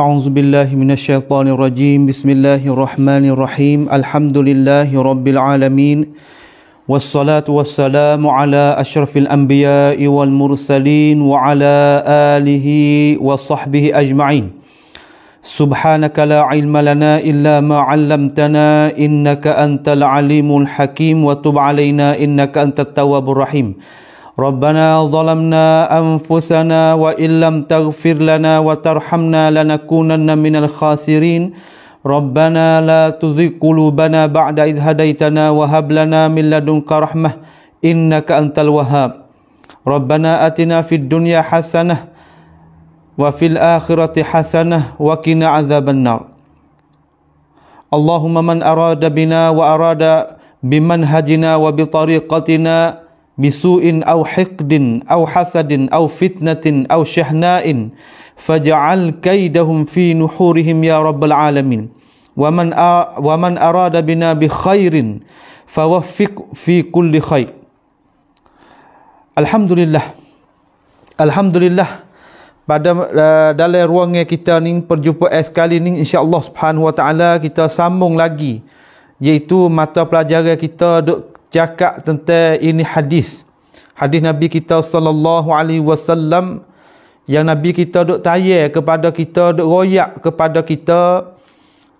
أعوذ بالله من الشيطان الرجيم بسم الله الرحمن الرحيم الحمد لله رب العالمين والصلاة والسلام على أشرف الأنبياء والمرسلين وعلى آله وصحبه أجمعين سبحانك لا علم لنا إلا ما علمتنا إنك أنت العليم الحكيم وتب علينا إنك أنت التواب الرحيم ربنا ظلمنا أنفسنا وإن لم تغفر لنا وترحمنا لنكونن من الخاسرين ربنا لا تزغ قلوبنا بعد إذ هديتنا وهب لنا من لدنك رحمة إنك أنت الوهاب ربنا آتنا في الدنيا حسنة وفي الآخرة حسنة وقنا عذاب النار اللهم من أراد بنا وأراد بمنهجنا وبطريقتنا bisu'in aw hiqdin aw hasadin aw fitnatin aw shahna'in faj'al kaidahum fi nuhurihim ya rabbal alamin wa man wa man arada bina bi khairin fawaffiq fi kulli khair alhamdulillah alhamdulillah pada uh, dalam ruang kita ni perjumpa eh, sekali ni insyaallah subhanahu wa taala kita sambung lagi iaitu mata pelajaran kita cakap tentang ini hadis. Hadis Nabi kita sallallahu alaihi wasallam yang Nabi kita dok tanya kepada kita, dok royak kepada kita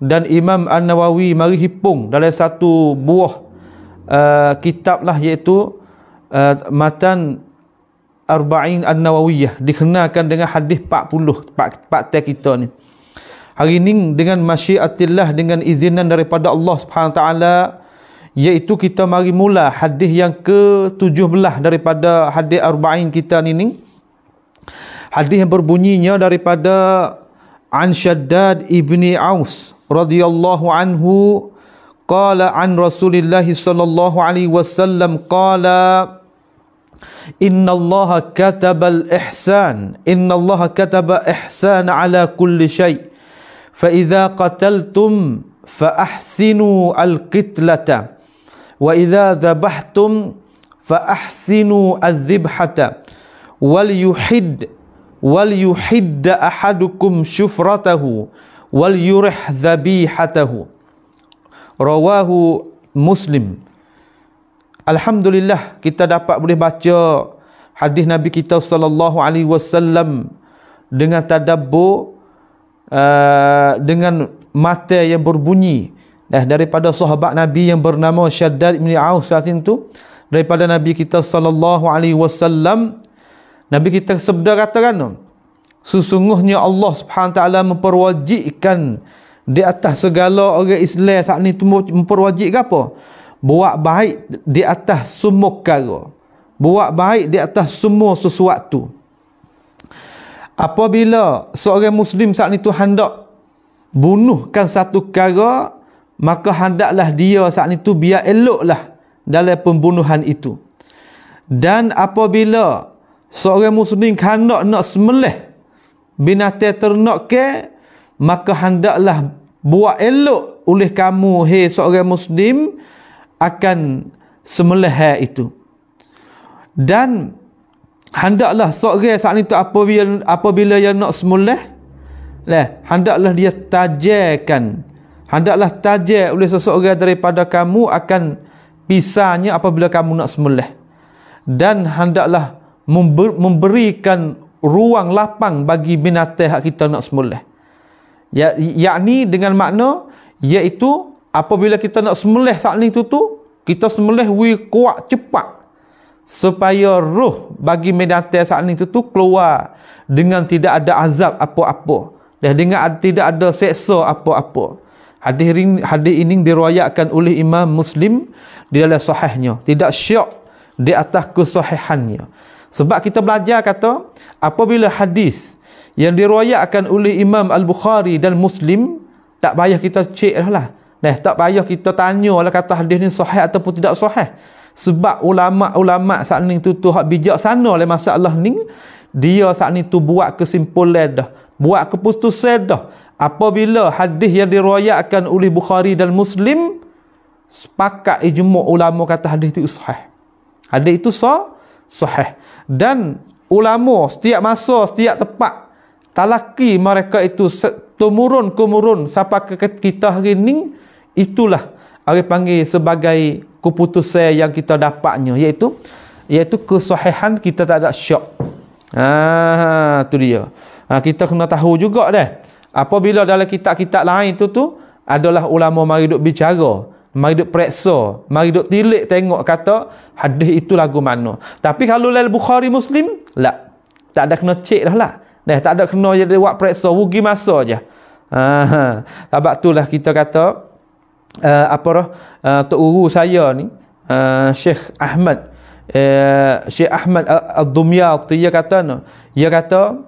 dan Imam An-Nawawi mari hipung dalam satu buah uh, kitab lah iaitu uh, Matan Arba'in An-Nawawiyah dikenalkan dengan hadis 40 4 tel kita ni. Hari ini dengan masyiatillah dengan izinan daripada Allah Subhanahu taala iaitu kita mari mula hadis yang ke-17 daripada hadis arba'in kita ni ni hadis yang berbunyinya daripada an syaddad ibni aus radhiyallahu anhu qala an rasulillah sallallahu alaihi wasallam qala إن الله كتب الإحسان إن الله كتب إحسان على كل شيء فإذا قتلتم فأحسنوا القتلة wa idza dhabhtum fa ahsinu adh wal yuhid wal yuhid ahadukum shufratahu wal yurh dhabihatahu rawahu muslim alhamdulillah kita dapat boleh baca hadis nabi kita sallallahu alaihi wasallam dengan tadabbur uh, dengan mata yang berbunyi Nah, daripada sahabat Nabi yang bernama Syaddad bin Aus saat itu, daripada Nabi kita sallallahu alaihi wasallam, Nabi kita sabda katakan, sesungguhnya Allah Subhanahu taala memperwajibkan di atas segala orang Islam saat ini memperwajibkan apa? Buat baik di atas semua perkara. Buat baik di atas semua sesuatu. Apabila seorang Muslim saat itu hendak bunuhkan satu perkara, maka hendaklah dia saat itu biar eloklah dalam pembunuhan itu. Dan apabila seorang muslim hendak nak semelih binatang ternak ke, maka hendaklah buat elok oleh kamu he, seorang muslim akan semelih itu. Dan hendaklah seorang saat itu apabila apabila dia nak semelih, lah hendaklah dia tajakan hendaklah tajir oleh seseorang daripada kamu akan pisahnya apabila kamu nak semula dan hendaklah member, memberikan ruang lapang bagi binatang hak kita nak semula ya, yakni dengan makna iaitu apabila kita nak semula saat ni tu kita semula we kuat cepat supaya ruh bagi binatang saat ni tu keluar dengan tidak ada azab apa-apa dan dengan tidak ada seksa apa-apa Hadis ini diruayatkan oleh Imam Muslim di dalam sahihnya. Tidak syok di atas kesahihannya. Sebab kita belajar kata, apabila hadis yang diruayatkan oleh Imam Al-Bukhari dan Muslim, tak payah kita cek lah. lah. Nah, tak payah kita tanya lah kata hadis ni sahih ataupun tidak sahih. Sebab ulama-ulama saat ini tu tuhak bijak sana oleh masalah ni, dia saat ni tu buat kesimpulan dah. Buat keputusan dah apabila hadis yang diriwayatkan oleh Bukhari dan Muslim sepakat ijma' ulama kata hadis itu sahih. Hadis itu sah sahih dan ulama setiap masa setiap tempat talaki mereka itu temurun kemurun sampai ke kita hari ini itulah orang panggil sebagai keputusan yang kita dapatnya iaitu iaitu kesahihan kita tak ada syak. Ha tu dia. Ha, kita kena tahu juga dah apabila dalam kitab-kitab lain tu tu adalah ulama mari duk bicara mari duk periksa mari duk tilik tengok kata hadis itu lagu mana tapi kalau lal bukhari muslim tak, tak ada kena cek dah lah dah tak ada kena jadi buat periksa rugi masa aja ha sebab itulah kita kata uh, apa roh uh, tok guru saya ni uh, eh, Syekh Ahmad uh, Syekh Ahmad Al-Dumyati dia kata no dia kata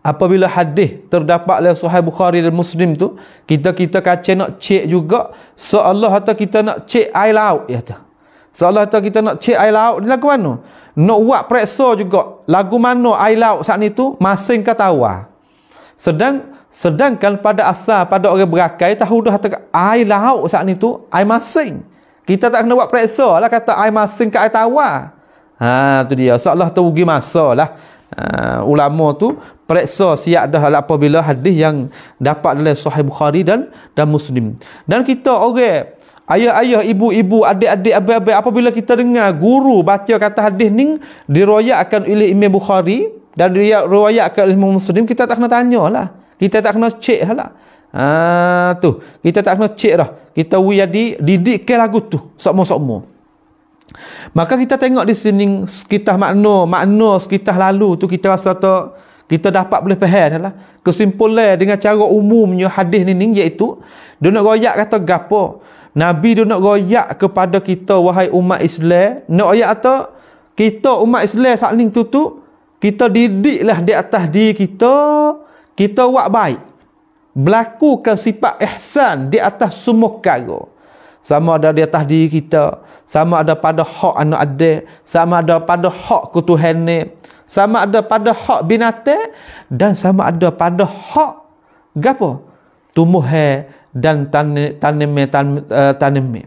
apabila hadis terdapat dalam sahih Bukhari dan Muslim tu kita kita kaca nak cek juga Allah kata kita nak cek air laut ya tu Allah kata kita nak cek air laut lagu mana nak buat periksa juga lagu mana air laut saat itu? masing kata awal ah. sedang sedangkan pada asal pada orang berakai tahu dah kata air laut saat itu tu air masing kita tak kena buat periksa lah kata air masing ke air tawar ha tu dia seolah tu rugi masa lah Uh, ulama tu periksa siap dah lah apabila hadis yang dapat oleh sahih Bukhari dan dan Muslim. Dan kita orang okay, ayah-ayah, ibu-ibu, adik-adik, abai-abai apabila kita dengar guru baca kata hadis ni diriwayatkan oleh Imam Bukhari dan diriwayatkan oleh Imam Muslim, kita tak kena tanyalah. Kita tak kena cek lah, lah. Ha, tu. Kita tak kena cek dah. Kita wiyadi didikkan lagu tu. Sokmo-sokmo. Maka kita tengok di sini sekitar makna, makna sekitar lalu tu kita rasa tak kita dapat boleh faham adalah kesimpulan dengan cara umumnya hadis ni ning iaitu dia nak royak kata gapo nabi dia nak royak kepada kita wahai umat Islam nak royak atau kita umat Islam saat ni tutup kita didiklah di atas diri kita kita buat baik berlakukan sifat ihsan di atas semua kargo sama ada di atas diri kita sama ada pada hak anak ada sama ada pada hak ketuhanan sama ada pada hak binatang dan sama ada pada hak gapo tumbuhan dan tanaman tanaman eh,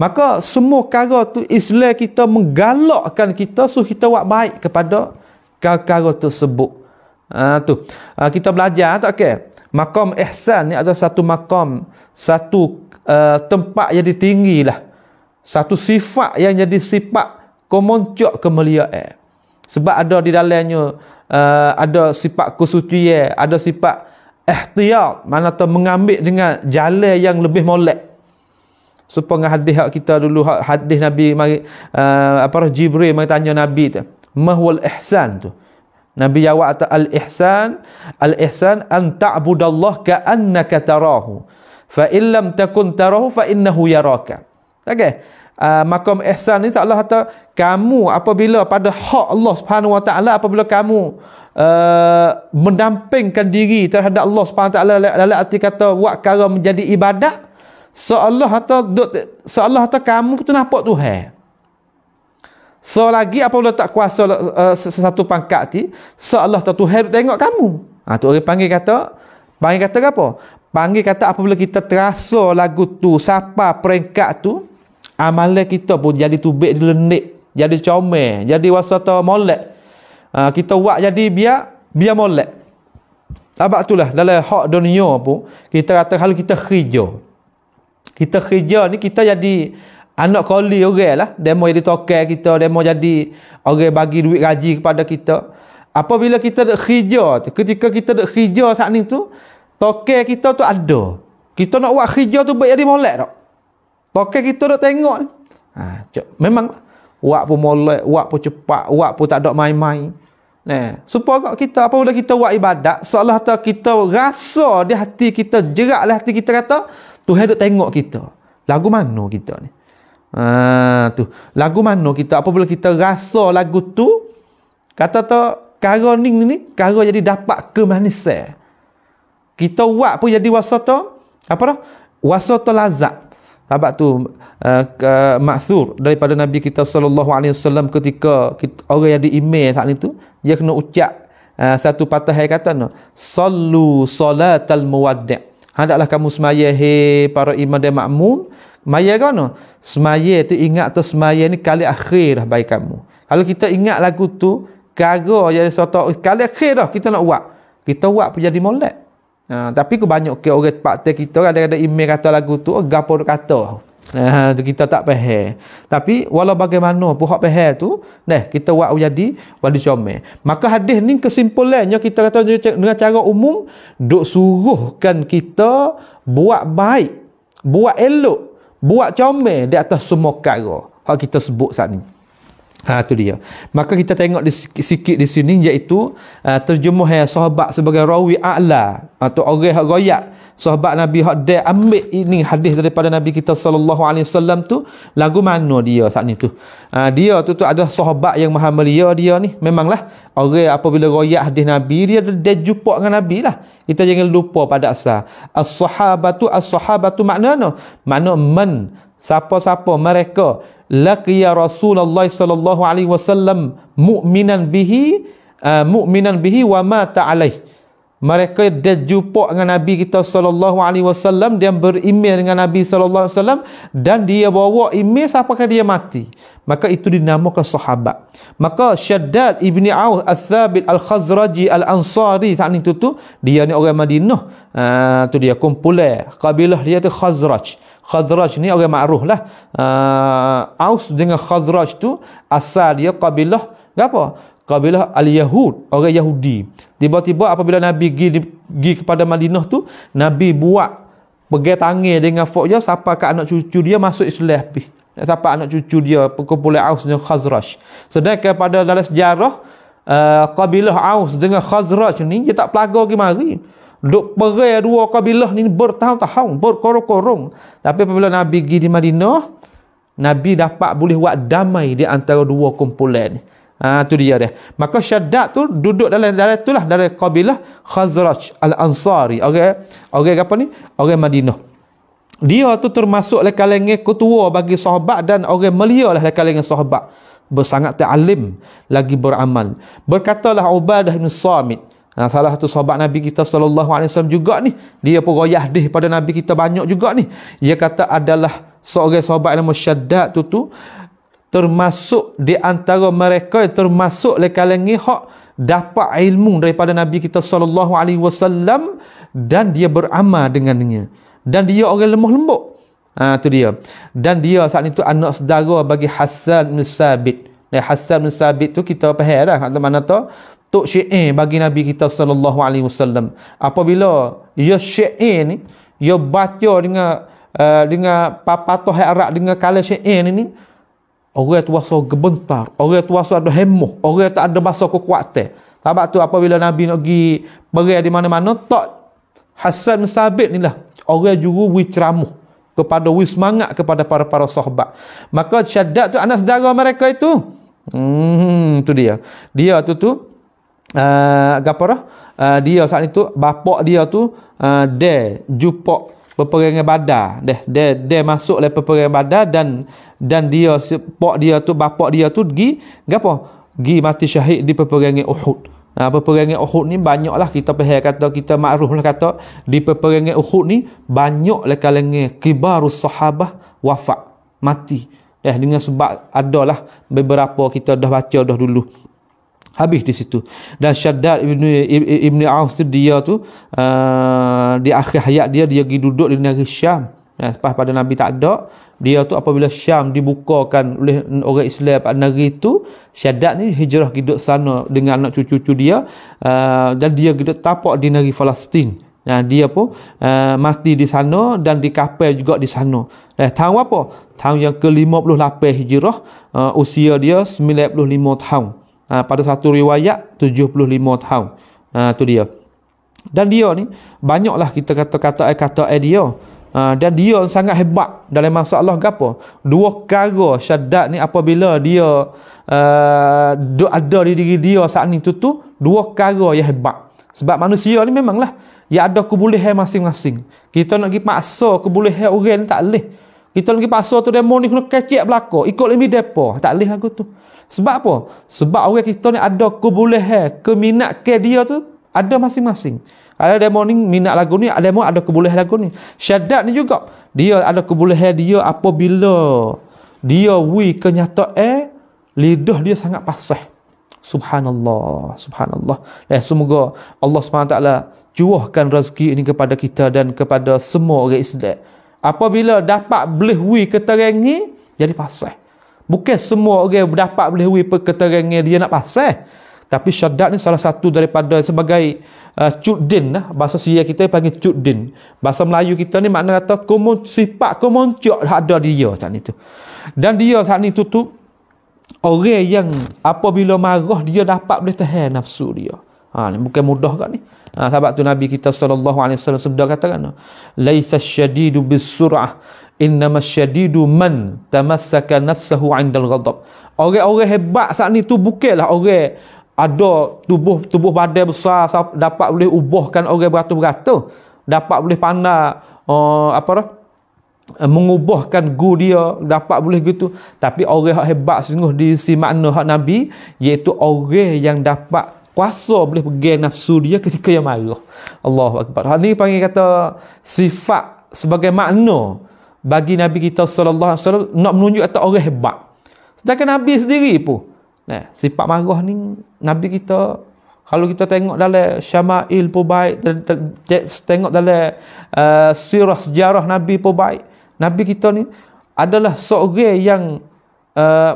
maka semua kara tu Islam kita menggalakkan kita so kita buat baik kepada kara-kara tersebut ha, tu ha, kita belajar tak okay? makam ihsan ni ada satu makam satu uh, tempat yang ditinggilah satu sifat yang jadi sifat kemuncak kemuliaan sebab ada di dalamnya uh, ada sifat kesucian ada sifat ihtiyat mana tu mengambil dengan jalan yang lebih molek supaya hadis hak kita dulu hadis nabi mari uh, apa jibril mari tanya nabi tu mahwal ihsan tu nabi jawab atau al ihsan al ihsan an ta'budallah ka'annaka tarahu fa illam takun tarahu fa innahu yaraka okey uh, ah, makam ihsan ni Allah kata kamu apabila pada hak Allah Subhanahu Wa Taala apabila kamu uh, mendampingkan diri terhadap Allah Subhanahu Wa Taala arti kata buat perkara menjadi ibadat seolah kata seolah kata kamu tu nampak lagi apa apabila tak kuasa uh, ah, sesuatu pangkat ti seolah kata Tuhan tengok kamu ha tu orang panggil kata panggil kata apa panggil kata apa apabila kita terasa lagu tu siapa peringkat tu amalan kita pun jadi tubik di lenik jadi comel jadi wasata molek ha, kita buat jadi biar biar molek sebab itulah dalam hak dunia pun kita kata kalau kita kerja kita kerja ni kita jadi anak koli orang lah dia mau jadi tokel kita dia mau jadi orang bagi duit gaji kepada kita apabila kita nak kerja ketika kita nak kerja saat ni tu tokel kita tu ada kita nak buat kerja tu baik jadi molek tak Tokek kita dok tengok ni. Ha, cok, memang wak pun molek, wak pun cepat, wak pun tak ada main-main. Nah, supaya kita apa bila kita buat ibadat, seolah tak kita rasa di hati kita jerak lah hati kita kata Tuhan duk tengok kita. Lagu mana kita ni? Ha, tu. Lagu mana kita apa bila kita rasa lagu tu kata tu kara ni ni kara jadi dapat ke kemanisan. Kita buat pun jadi wasata apa dah? Wasata lazat. Sahabat tu uh, eh, uh, maksur daripada Nabi kita SAW ketika kita, orang yang diimam saat itu, dia kena ucap uh, satu patah yang kata, no Sallu salatal muwadda' Hendaklah kamu semaya, hei para imam dan makmum. Semaya kan? No? Semaya tu ingat tu semaya ni kali akhir dah baik kamu. Kalau kita ingat lagu tu, kagak yang satu kali akhir dah kita nak buat. Kita buat pun jadi molek. Ha, tapi ke banyak ke orang partai kita kan ada email kata lagu tu oh, gapo kata. Ha, tu kita tak faham. Tapi walau bagaimana pun hak faham tu, neh kita buat jadi wali jome. Maka hadis ni kesimpulannya kita kata dengan cara umum duk suruhkan kita buat baik, buat elok, buat jome di atas semua perkara. Hak kita sebut saat ni. Ha, itu dia. Maka kita tengok di, sikit di sini iaitu uh, terjemuh yang eh, sahabat sebagai rawi a'la atau orang yang royak. Sahabat Nabi yang dia ambil ini hadis daripada Nabi kita SAW tu lagu mana dia saat ni tu. Ha, dia tu tu ada sahabat yang maha mulia dia ni. Memanglah orang apabila royak hadis Nabi dia dia jumpa dengan Nabi lah. Kita jangan lupa pada asal. As-sahabatu as-sahabatu makna mana? Makna man siapa-siapa mereka لقي رسول الله صلى الله عليه وسلم مؤمنا به آه، مؤمنا به ومات عليه mereka dia jumpa dengan Nabi kita sallallahu alaihi wasallam dia berimej dengan Nabi sallallahu alaihi wasallam dan dia bawa imej sampai dia mati maka itu dinamakan sahabat maka Syaddad ibni Auf Al-Thabit Al-Khazraji Al-Ansari saat itu tu dia ni orang Madinah ha, tu dia kumpul kabilah dia tu Khazraj Khazraj ni orang makruh lah ha, Aus dengan Khazraj tu asal dia kabilah apa kabilah al-Yahud, orang Yahudi. Tiba-tiba apabila Nabi pergi, pergi kepada Madinah tu, Nabi buat pergi tangi dengan foknya siapa ke anak cucu dia masuk Islam pi. Siapa anak cucu dia perkumpulan Aus dengan Khazraj. Sedangkan pada dalam sejarah uh, kabilah Aus dengan Khazraj ni dia tak pelaga lagi mari. Duk perai dua kabilah ni bertahun-tahun, berkorong-korong. Tapi apabila Nabi pergi di Madinah, Nabi dapat boleh buat damai di antara dua kumpulan ni. Ha, tu dia dia. Maka syaddad tu duduk dalam dalam itulah dari kabilah Khazraj Al-Ansari. Okey. Orang apa ni? Orang Madinah. Dia tu termasuk le lah kalangan ketua bagi sahabat dan orang mulia lah le lah kalangan sahabat. Bersangat ta'alim lagi beramal. Berkatalah Ubadah bin Samit. Ha, salah satu sahabat Nabi kita sallallahu alaihi wasallam juga ni. Dia pun royah deh pada Nabi kita banyak juga ni. Dia kata adalah seorang sahabat nama Syaddad tu tu termasuk di antara mereka yang termasuk le kalangan hak dapat ilmu daripada nabi kita sallallahu alaihi wasallam dan dia beramal dengannya dan dia orang lemah lembut ha tu dia dan dia saat itu anak saudara bagi Hassan bin Sabit dan Hassan bin Sabit tu kita faham lah kat mana tu tok syi'i bagi nabi kita sallallahu alaihi wasallam apabila ya syi'i ni ya baca dengan uh, dengan papatoh Arab dengan kala syi'i ni Orang tu rasa gebentar. Orang tu rasa ada hemoh. Orang tak ada masa kekuatan. Sebab tu apabila Nabi nak pergi beri di mana-mana, tak. Hassan Sabit inilah. Orang juru beri ceramah kepada wis semangat kepada para-para sahabat. Maka syadat tu anak saudara mereka itu. Hmm, tu dia. Dia tu tu uh, apa uh, dia saat itu bapak dia tu uh, dia jumpa peperangan badar deh dia, dia, masuk le peperangan badar dan dan dia pak dia tu bapak dia tu gi gapo gi mati syahid di peperangan Uhud Ha, peperangan Uhud ni banyaklah kita pahal kata, kita makruh lah kata. Di peperangan Uhud ni banyak lah kalangan kibarus sahabah wafat, mati. deh dengan sebab adalah beberapa kita dah baca dah dulu habis di situ dan Syaddad Ibn Ibn Auf dia tu uh, di akhir hayat dia dia pergi duduk di negeri Syam ya, lepas pada Nabi tak ada dia tu apabila Syam dibukakan oleh orang Islam pada negeri itu Syaddad ni hijrah hidup sana dengan anak cucu-cucu dia uh, dan dia hidup tapak di negeri Palestin Nah ya, dia pun uh, mati di sana dan di kapal juga di sana. Eh, tahun apa? Tahun yang ke-58 Hijrah, uh, usia dia 95 tahun ha, pada satu riwayat 75 tahun. Ha, tu dia. Dan dia ni banyaklah kita kata-kata kata dia. Ha, dan dia sangat hebat dalam masalah gapo. Dua perkara syadat ni apabila dia uh, ada di diri dia saat ni tu tu dua perkara yang hebat. Sebab manusia ni memanglah yang ada kebolehan masing-masing. Kita nak pergi paksa kebolehan orang tak leh. Kita lagi pasal tu demo ni kena kecik belako Ikut lebih depo. Tak boleh aku tu. Sebab apa? Sebab orang kita ni ada kebolehan. Keminat ke dia tu ada masing-masing. Ada demo ni minat lagu ni. Ada demo ada kebolehan lagu ni. Syadat ni juga. Dia ada kebolehan dia apabila dia wui kenyata eh lidah dia sangat pasah. Subhanallah. Subhanallah. Eh, semoga Allah SWT cuahkan rezeki ini kepada kita dan kepada semua orang Islam apabila dapat boleh wui keterangi jadi pasal bukan semua orang dapat boleh wui keterangi dia nak pasal tapi syadat ni salah satu daripada sebagai uh, cudin lah. bahasa Syria kita panggil cudin bahasa Melayu kita ni makna kata kumun, sifat kemuncak lah ada dia saat ni tu dan dia saat ni tu tu orang yang apabila marah dia dapat boleh tahan nafsu dia Ha, ni bukan mudah kat ni. Ha, sebab tu Nabi kita saw. alaihi wasallam sudah katakan, "Laisa syadidu bisur'ah, innama syadidu man tamassaka nafsahu 'inda al-ghadab." Orang-orang hebat saat ni tu bukannya orang ada tubuh tubuh badan besar dapat boleh ubahkan orang beratus-beratus dapat boleh pandai uh, apa dah mengubahkan gu dia dapat boleh gitu tapi orang yang hebat sungguh di si makna hak nabi iaitu orang yang dapat kuasa boleh pegang nafsu dia ketika yang marah. Allahu akbar. Hal ini panggil kata sifat sebagai makna bagi Nabi kita sallallahu alaihi wasallam nak menunjuk atau orang hebat. Sedangkan Nabi sendiri pun. Nah, sifat marah ni Nabi kita kalau kita tengok dalam syama'il pun baik, tengok dalam uh, sirah sejarah Nabi pun baik. Nabi kita ni adalah seorang yang uh,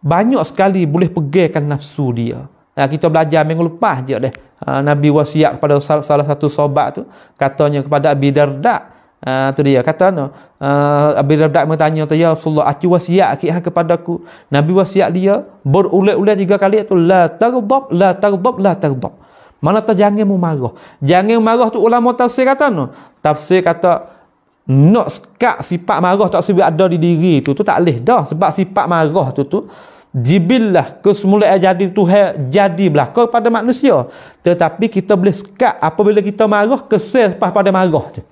banyak sekali boleh pegangkan nafsu dia. Ha, kita belajar minggu lepas je deh. Ha, Nabi wasiat kepada salah, salah satu sobat tu katanya kepada Abi Darda. Ha, ah, tu dia kata no. Ha, Abi Darda bertanya tu ya Rasulullah aku wasiat ke kepadaku. Nabi wasiat dia berulang-ulang tiga kali tu la tardab la tardab la tardab. Mana tu jangan mu marah. Jangan marah tu ulama tafsir kata no. Tafsir kata nak sekak sifat marah tak sebab ada di diri tu tu tak leh dah sebab sifat marah tu tu jibillah kesemula jadi Tuhan jadi belaka pada manusia tetapi kita boleh sekat apabila kita marah kesel lepas pada marah tu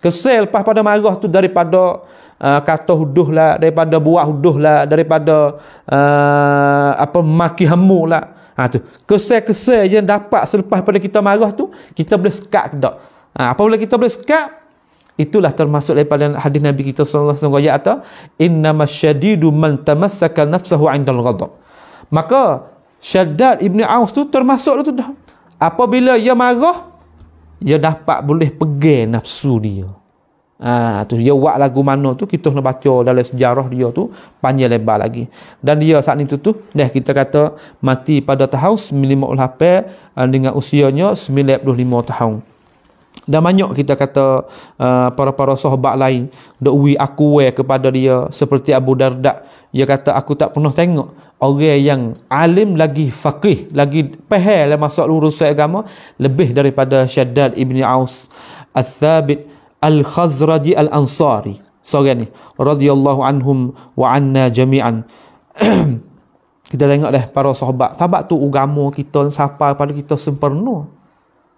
kesel lepas pada marah tu daripada uh, kata huduh lah daripada buat huduh lah daripada uh, apa maki hamu lah ha, tu kesel-kesel yang dapat selepas pada kita marah tu kita boleh sekat ke tak ha, apabila kita boleh sekat itulah termasuk daripada hadis Nabi kita sallallahu alaihi wasallam kata innamasyadidu man tamassaka nafsuhu 'inda al-ghadab maka Syaddad Ibni Aus tu termasuk tu dah apabila ia marah ia dapat boleh pegang nafsu dia ah ha, tu dia buat lagu mana tu kita nak baca dalam sejarah dia tu panjang lebar lagi dan dia saat itu tu dah kita kata mati pada tahun 1958 eh, dengan usianya 95 tahun dan banyak kita kata uh, para-para sahabat lain dok wi aku kepada dia seperti Abu Darda dia kata aku tak pernah tengok orang yang alim lagi faqih lagi pehel masuk lurus agama lebih daripada Syaddad ibni Aus Al-Thabit Al-Khazraji Al-Ansari seorang ni radhiyallahu anhum wa anna jami'an kita tengok dah para sahabat sahabat tu agama kita sampai pada kita sempurna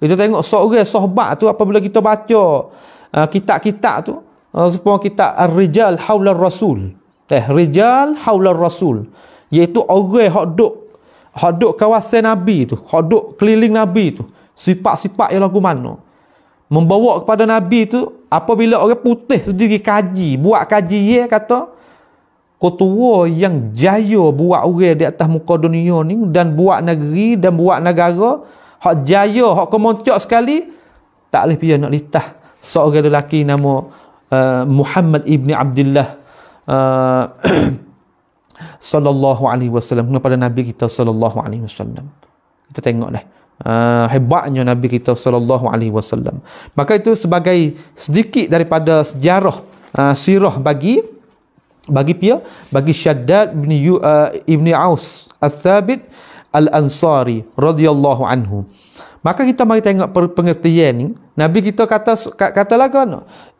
kita tengok sohbat, sohbat tu apabila kita baca kitab-kitab uh, tu. Uh, Sepuluh kitab Ar-Rijal Hawla Rasul. Eh, Rijal Hawla Rasul. Iaitu orang yang duduk, duduk kawasan Nabi tu. Duduk keliling Nabi tu. Sifat-sifat yang lagu mana. Membawa kepada Nabi tu. Apabila orang putih sendiri kaji. Buat kaji dia kata. Ketua yang jaya buat orang di atas muka dunia ni. Dan buat negeri dan buat negara hak jaya hak kemoncak sekali tak boleh pergi nak litah seorang lelaki nama uh, Muhammad ibni Abdullah uh, sallallahu alaihi wasallam kepada nabi kita sallallahu alaihi wasallam kita tengoklah uh, hebatnya nabi kita sallallahu alaihi wasallam maka itu sebagai sedikit daripada sejarah uh, sirah bagi bagi pihak, bagi Syaddad bin uh, Ibni Aus As-Sabit uh, Al-Ansari radhiyallahu anhu. Maka kita mari tengok pengertian ni. Nabi kita kata kata katalah kan,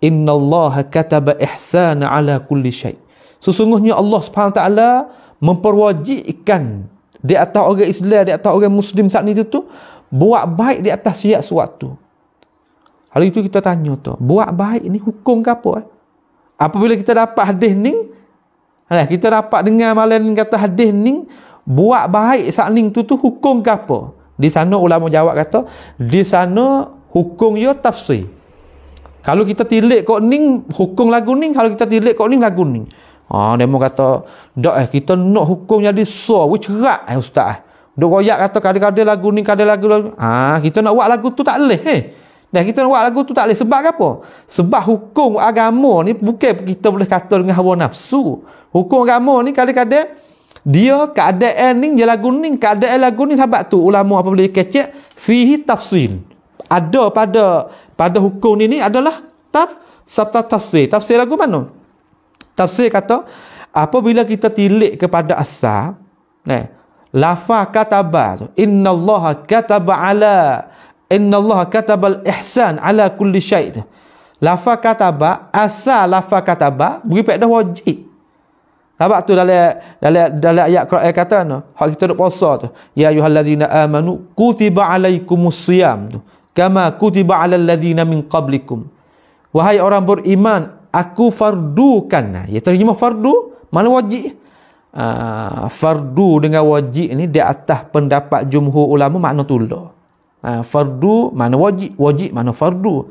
Inna Allah kataba ihsana ala kulli syai." Sesungguhnya Allah Subhanahu taala memperwajibkan di atas orang Islam, di atas orang Muslim saat ini tu buat baik di atas siap suatu. Hal itu kita tanya tu, buat baik ni hukum ke apa eh? Apabila kita dapat hadis ni, kita dapat dengar malam kata hadis ni, buat baik sakning tu tu hukum ke apa? Di sana ulama jawab kata, di sana hukum yo tafsir. Kalau kita tilik kok ning hukum lagu ning, kalau kita tilik kok ning lagu ning. Ah ha, demo kata, dak eh kita nak hukum jadi so, which rak eh ustaz. Eh. Dok royak kata kadang-kadang lagu ni kadang lagu lagu. Ah ha, kita nak buat lagu tu tak leh. Eh. Dan kita nak buat lagu tu tak leh sebab apa? Sebab hukum agama ni bukan kita boleh kata dengan hawa nafsu. Hukum agama ni kadang-kadang dia keadaan ni je lagu ni keadaan lagu ni sebab tu ulama apa boleh kecek fihi tafsir. ada pada pada hukum ni ni adalah taf serta tafsir tafsir lagu mana tafsir kata apabila kita tilik kepada asal nah eh, lafa kataba Inna Allah kataba ala innallaha kataba al ihsan ala kulli syai tu lafa kataba asal lafa kataba beri pada wajib sebab tu dalam dalam dalam ayat Quran ayat kata no, hak kita nak puasa tu. Ya ayyuhallazina amanu kutiba alaikumus siyam tu. Kama kutiba alal ladzina min qablikum. Wahai orang beriman, aku fardukan. Ya nah, terjemah fardu, mana wajib? Uh, fardu dengan wajib ni di atas pendapat jumhur ulama makna tu lah. fardu mana wajib, wajib mana fardu.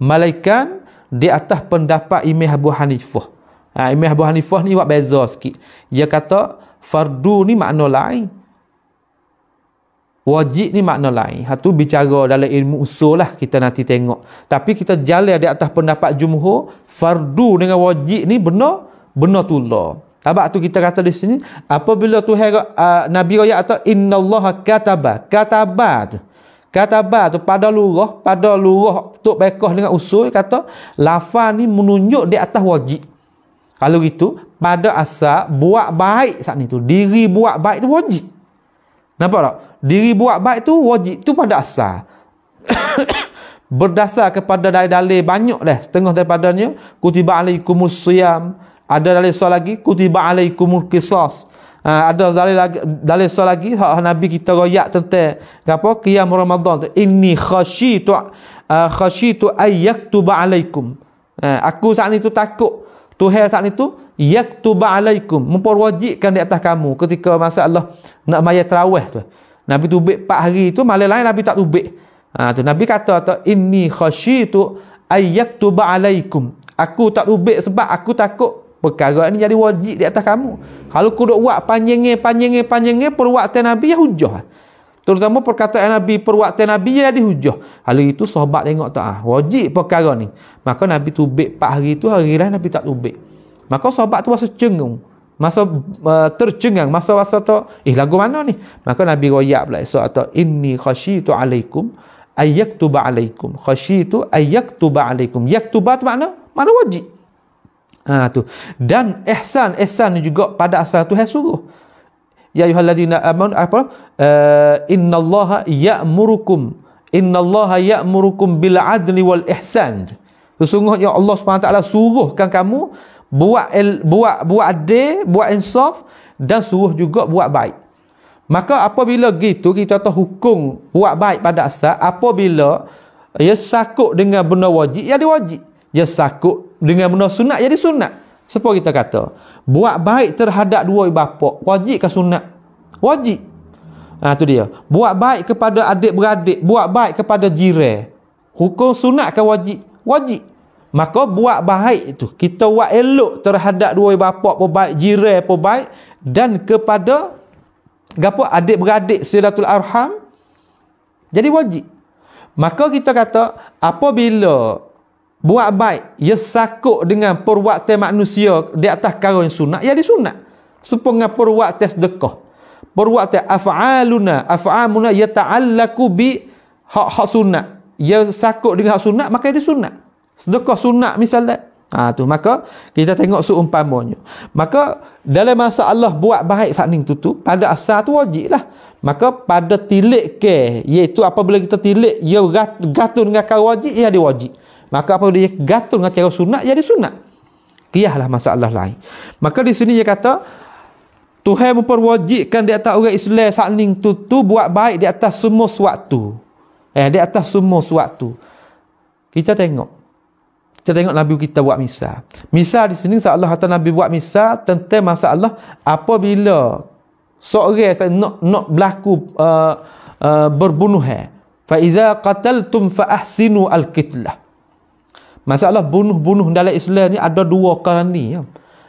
Malaikat di atas pendapat Imam Abu Hanifah. Ha, Imam Abu Hanifah ni buat beza sikit. Dia kata, fardu ni makna lain. Wajib ni makna lain. Itu ha, bicara dalam ilmu usul lah kita nanti tengok. Tapi kita jalan di atas pendapat jumhur, fardu dengan wajib ni benar, benar tu lah. Sebab tu kita kata di sini, apabila tu uh, Nabi Raya kata, inna Allah kataba, kataba tu. Kataba tu pada lurah, pada lurah Tok Bekoh dengan usul kata, lafa ni menunjuk di atas wajib. Kalau gitu, pada asal buat baik saat ni tu. Diri buat baik tu wajib. Nampak tak? Diri buat baik tu wajib. Tu pada asal. Berdasar kepada dalil-dalil banyak dah. Setengah daripadanya, kutiba alaikumus siyam. Ada dalil soal lagi, kutiba alaikumul kisas. Ha, ada dalil lagi, dalil soal lagi, hak Nabi kita royak tentang apa? Qiyam Ramadan tu. Inni khashitu uh, ha, khashitu ayyaktuba alaikum. Ha, aku saat ni tu takut Tuhan saat itu yaktuba alaikum memperwajibkan di atas kamu ketika masa Allah nak maya terawih tu. Nabi tubik 4 hari tu malam lain Nabi tak tubik. Ha, tu Nabi kata tu inni tu ayyaktuba alaikum. Aku tak tubik sebab aku takut perkara ini jadi wajib di atas kamu. Kalau aku duk buat panjangnya panjangnya panjangnya perwaktu Nabi ya hujah. Terutama perkataan Nabi, perwaktan Nabi yang dihujah. Hal itu sahabat tengok tak. Ah, wajib perkara ni. Maka Nabi tubik 4 hari itu, hari lain Nabi tak tubik. Maka sahabat tu masa cengung. Masa uh, tercengang. Masa rasa tak, eh lagu mana ni? Maka Nabi royak pula esok. Atau, inni khashitu alaikum ayyaktuba alaikum. Khashitu ayyaktuba alaikum. Yaktuba tu makna? Makna wajib. Ha, tu. Dan ihsan, ihsan juga pada asal tu yang suruh ya ayyuhalladzina amanu apa uh, innallaha ya'murukum innallaha ya'murukum bil adli wal ihsan sesungguhnya Allah SWT suruhkan kamu buat buat buat adil buat insaf dan suruh juga buat baik maka apabila gitu kita tahu hukum buat baik pada asal apabila ia ya sakut dengan benda wajib jadi ya diwajib. ia ya sakut dengan benda sunat jadi sunat seperti kita kata, buat baik terhadap dua ibu bapa, wajib ke sunat? Wajib. Ha tu dia. Buat baik kepada adik-beradik, buat baik kepada jiran. Hukum sunat ke wajib? Wajib. Maka buat baik itu, kita buat elok terhadap dua ibu bapa pun baik, jiran pun baik dan kepada gapo adik-beradik silatul arham. Jadi wajib. Maka kita kata apabila buat baik ia ya sakuk dengan perbuatan manusia di atas karun sunat ia ya disunat sepengah perbuatan sedekah perbuatan af'aluna af'amuna ia ta'allaku bi hak-hak sunat ia ya sakuk dengan hak sunat maka dia sunat sedekah sunat misalnya Ha, tu maka kita tengok seumpamanya maka dalam masa Allah buat baik saat ini tu pada asal tu wajib lah maka pada tilik ke iaitu apabila kita tilik ia gatun dengan kau wajib ia wajib maka apa dia gantung dengan cara sunat jadi sunat kiahlah masalah lain maka di sini dia kata Tuhan memperwajibkan di atas orang Islam saling tutu buat baik di atas semua sewaktu eh di atas semua sewaktu kita tengok kita tengok Nabi kita buat misal misal di sini Allah kata Nabi buat misal tentang masalah apabila seorang saya nak nak berlaku uh, uh, berbunuh eh. fa iza qataltum fa ahsinu al-qitlah Masalah bunuh-bunuh dalam Islam ni ada dua kali ni. Ya.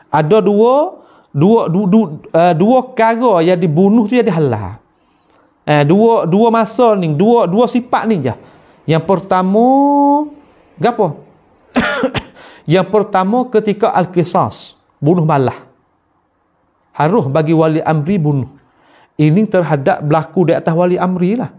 Ada dua dua eh, dua, dua, uh, dua kara yang dibunuh tu yang dihalal. Eh, dua dua masa ni, dua dua sifat ni je. Yang pertama gapo? yang pertama ketika al-qisas, bunuh malah, Harus bagi wali amri bunuh. Ini terhadap berlaku di atas wali amri lah.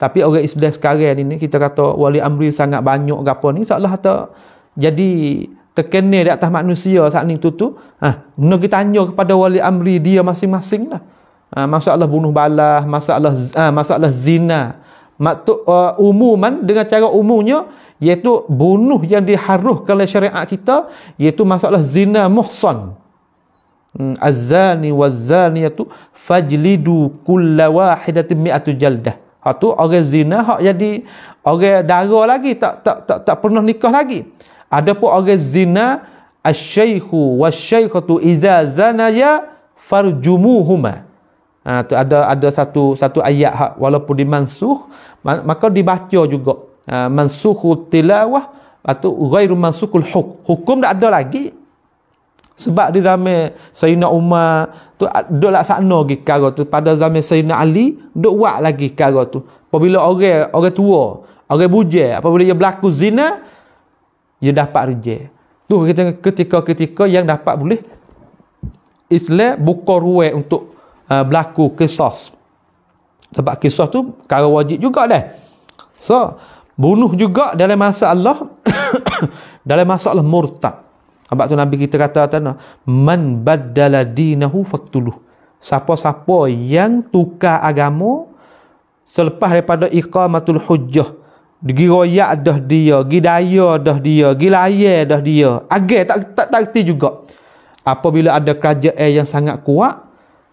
Tapi orang Islam sekarang ini kita kata wali amri sangat banyak gapo ni seolah tak jadi terkena di atas manusia saat ni tu tu. Ha, guna kita tanya kepada wali amri dia masing-masing lah. Ha, masalah bunuh balah, masalah ha, masalah zina. Maktu, uh, umuman dengan cara umumnya iaitu bunuh yang diharuh oleh syariat kita iaitu masalah zina muhsan hmm, azani wazani itu fajlidu kulla wahidatin mi'atu jaldah Ha tu orang zina hak jadi orang dara lagi tak tak tak tak pernah nikah lagi. Adapun orang zina asyaihu wasyaikhatu iza zanaya farjumuhuma. Ha tu ada ada satu satu ayat hak walaupun dimansuh maka dibaca juga. Ha, mansuhu tilawah atau ghairu mansukul huk. Hukum dah ada lagi. Sebab di zaman Sayyidina Umar tu duk laksana lagi kara tu pada zaman Sayyidina Ali duk buat lagi kara tu. Apabila orang orang tua, orang bujang apabila dia berlaku zina dia dapat reje. Tu kita ketika-ketika yang dapat boleh Islam buka ruang untuk uh, berlaku kisah. Sebab kisah tu kara wajib juga dah. So bunuh juga dalam masa Allah dalam masa Allah murtad. Sebab tu Nabi kita kata tanah, man badala dinahu faktuluh. Siapa-siapa yang tukar agama selepas daripada iqamatul hujjah, digiroyak dah dia, gidaya dah dia, gilaya dah dia. Agar tak tak tak kerti juga. Apabila ada kerajaan yang sangat kuat,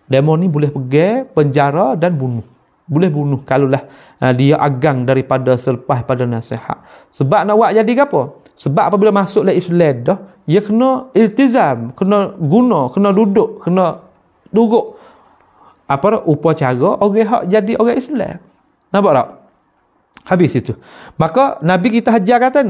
demo ni boleh pergi penjara dan bunuh boleh bunuh kalau lah eh, dia agang daripada selepas pada nasihat sebab nak buat jadi apa sebab apabila masuk masuklah Islam dah, ia kena iltizam, kena guna, kena duduk, kena duduk. Apa dah? Upacara orang hak jadi orang Islam. Nampak tak? Habis itu. Maka Nabi kita hajar kata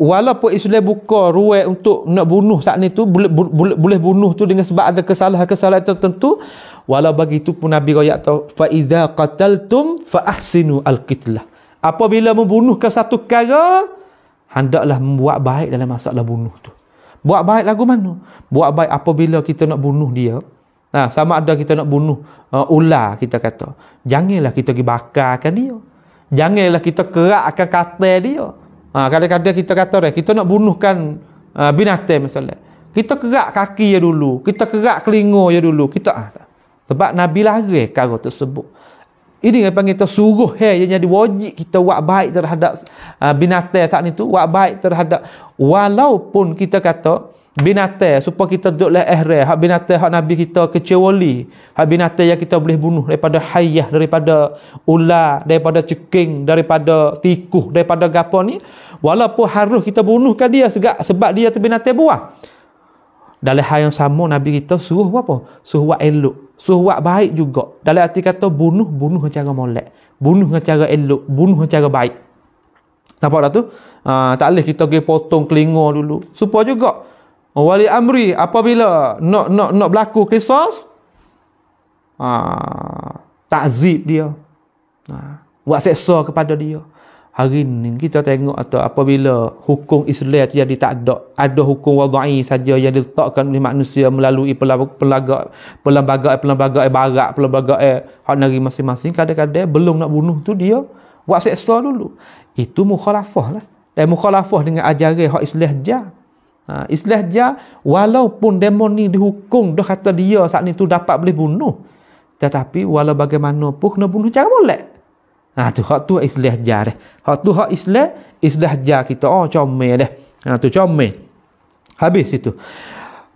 walaupun Islam buka ruang untuk nak bunuh saat ni tu, boleh, boleh, boleh bunuh tu dengan sebab ada kesalahan-kesalahan tertentu, walau begitu pun Nabi kaya tahu, fa'idha qataltum fa'ahsinu al Apabila membunuh ke satu kara, hendaklah membuat baik dalam masalah bunuh tu. Buat baik lagu mana? Buat baik apabila kita nak bunuh dia. Nah, sama ada kita nak bunuh uh, ular kita kata. Janganlah kita pergi bakarkan dia. Janganlah kita kerakkan katil dia. Ha, kadang-kadang kita kata dah kita nak bunuhkan uh, binatang misalnya. Kita kerak kaki dia dulu, kita kerak kelingo dia dulu, kita ah, Sebab Nabi lari kalau tersebut. Ini yang panggil tersuruh hai yang jadi wajib kita buat baik terhadap uh, binatang saat itu buat baik terhadap walaupun kita kata binatang supaya kita duduk leh ehre hak binatang hak nabi kita kecewali hak binatang yang kita boleh bunuh daripada hayah daripada ular daripada ceking daripada tikus daripada gapo ni walaupun harus kita bunuhkan dia segak sebab dia tu binatang buah dalam hal yang sama nabi kita suruh apa suruh elok suhuat baik juga. Dalam arti kata bunuh, bunuh secara molek. Bunuh secara elok, bunuh secara baik. Nampak tak tu? Ha, tak boleh kita pergi potong kelinga dulu. Supaya juga. Oh, wali Amri, apabila nak nak nak berlaku kisah, ha, takzib dia. Ha, buat seksa kepada dia hari ni kita tengok atau apabila hukum Islam tu jadi tak ada ada hukum wadai saja yang diletakkan oleh manusia melalui pelaga pelembaga pelembaga barat pelembaga hak negeri masing-masing kadang-kadang belum nak bunuh tu dia buat seksa dulu itu mukhalafah lah dan mukhalafah dengan ajaran hak Islam ja ha, Islam ja walaupun demon ni dihukum dah kata dia saat ni tu dapat boleh bunuh tetapi walau bagaimanapun kena bunuh cara boleh Ha tu hak tu islah jar dah. Eh. Hak tu hak islah islah jar kita. Oh comel dah. Eh. Ha tu comel. Habis situ.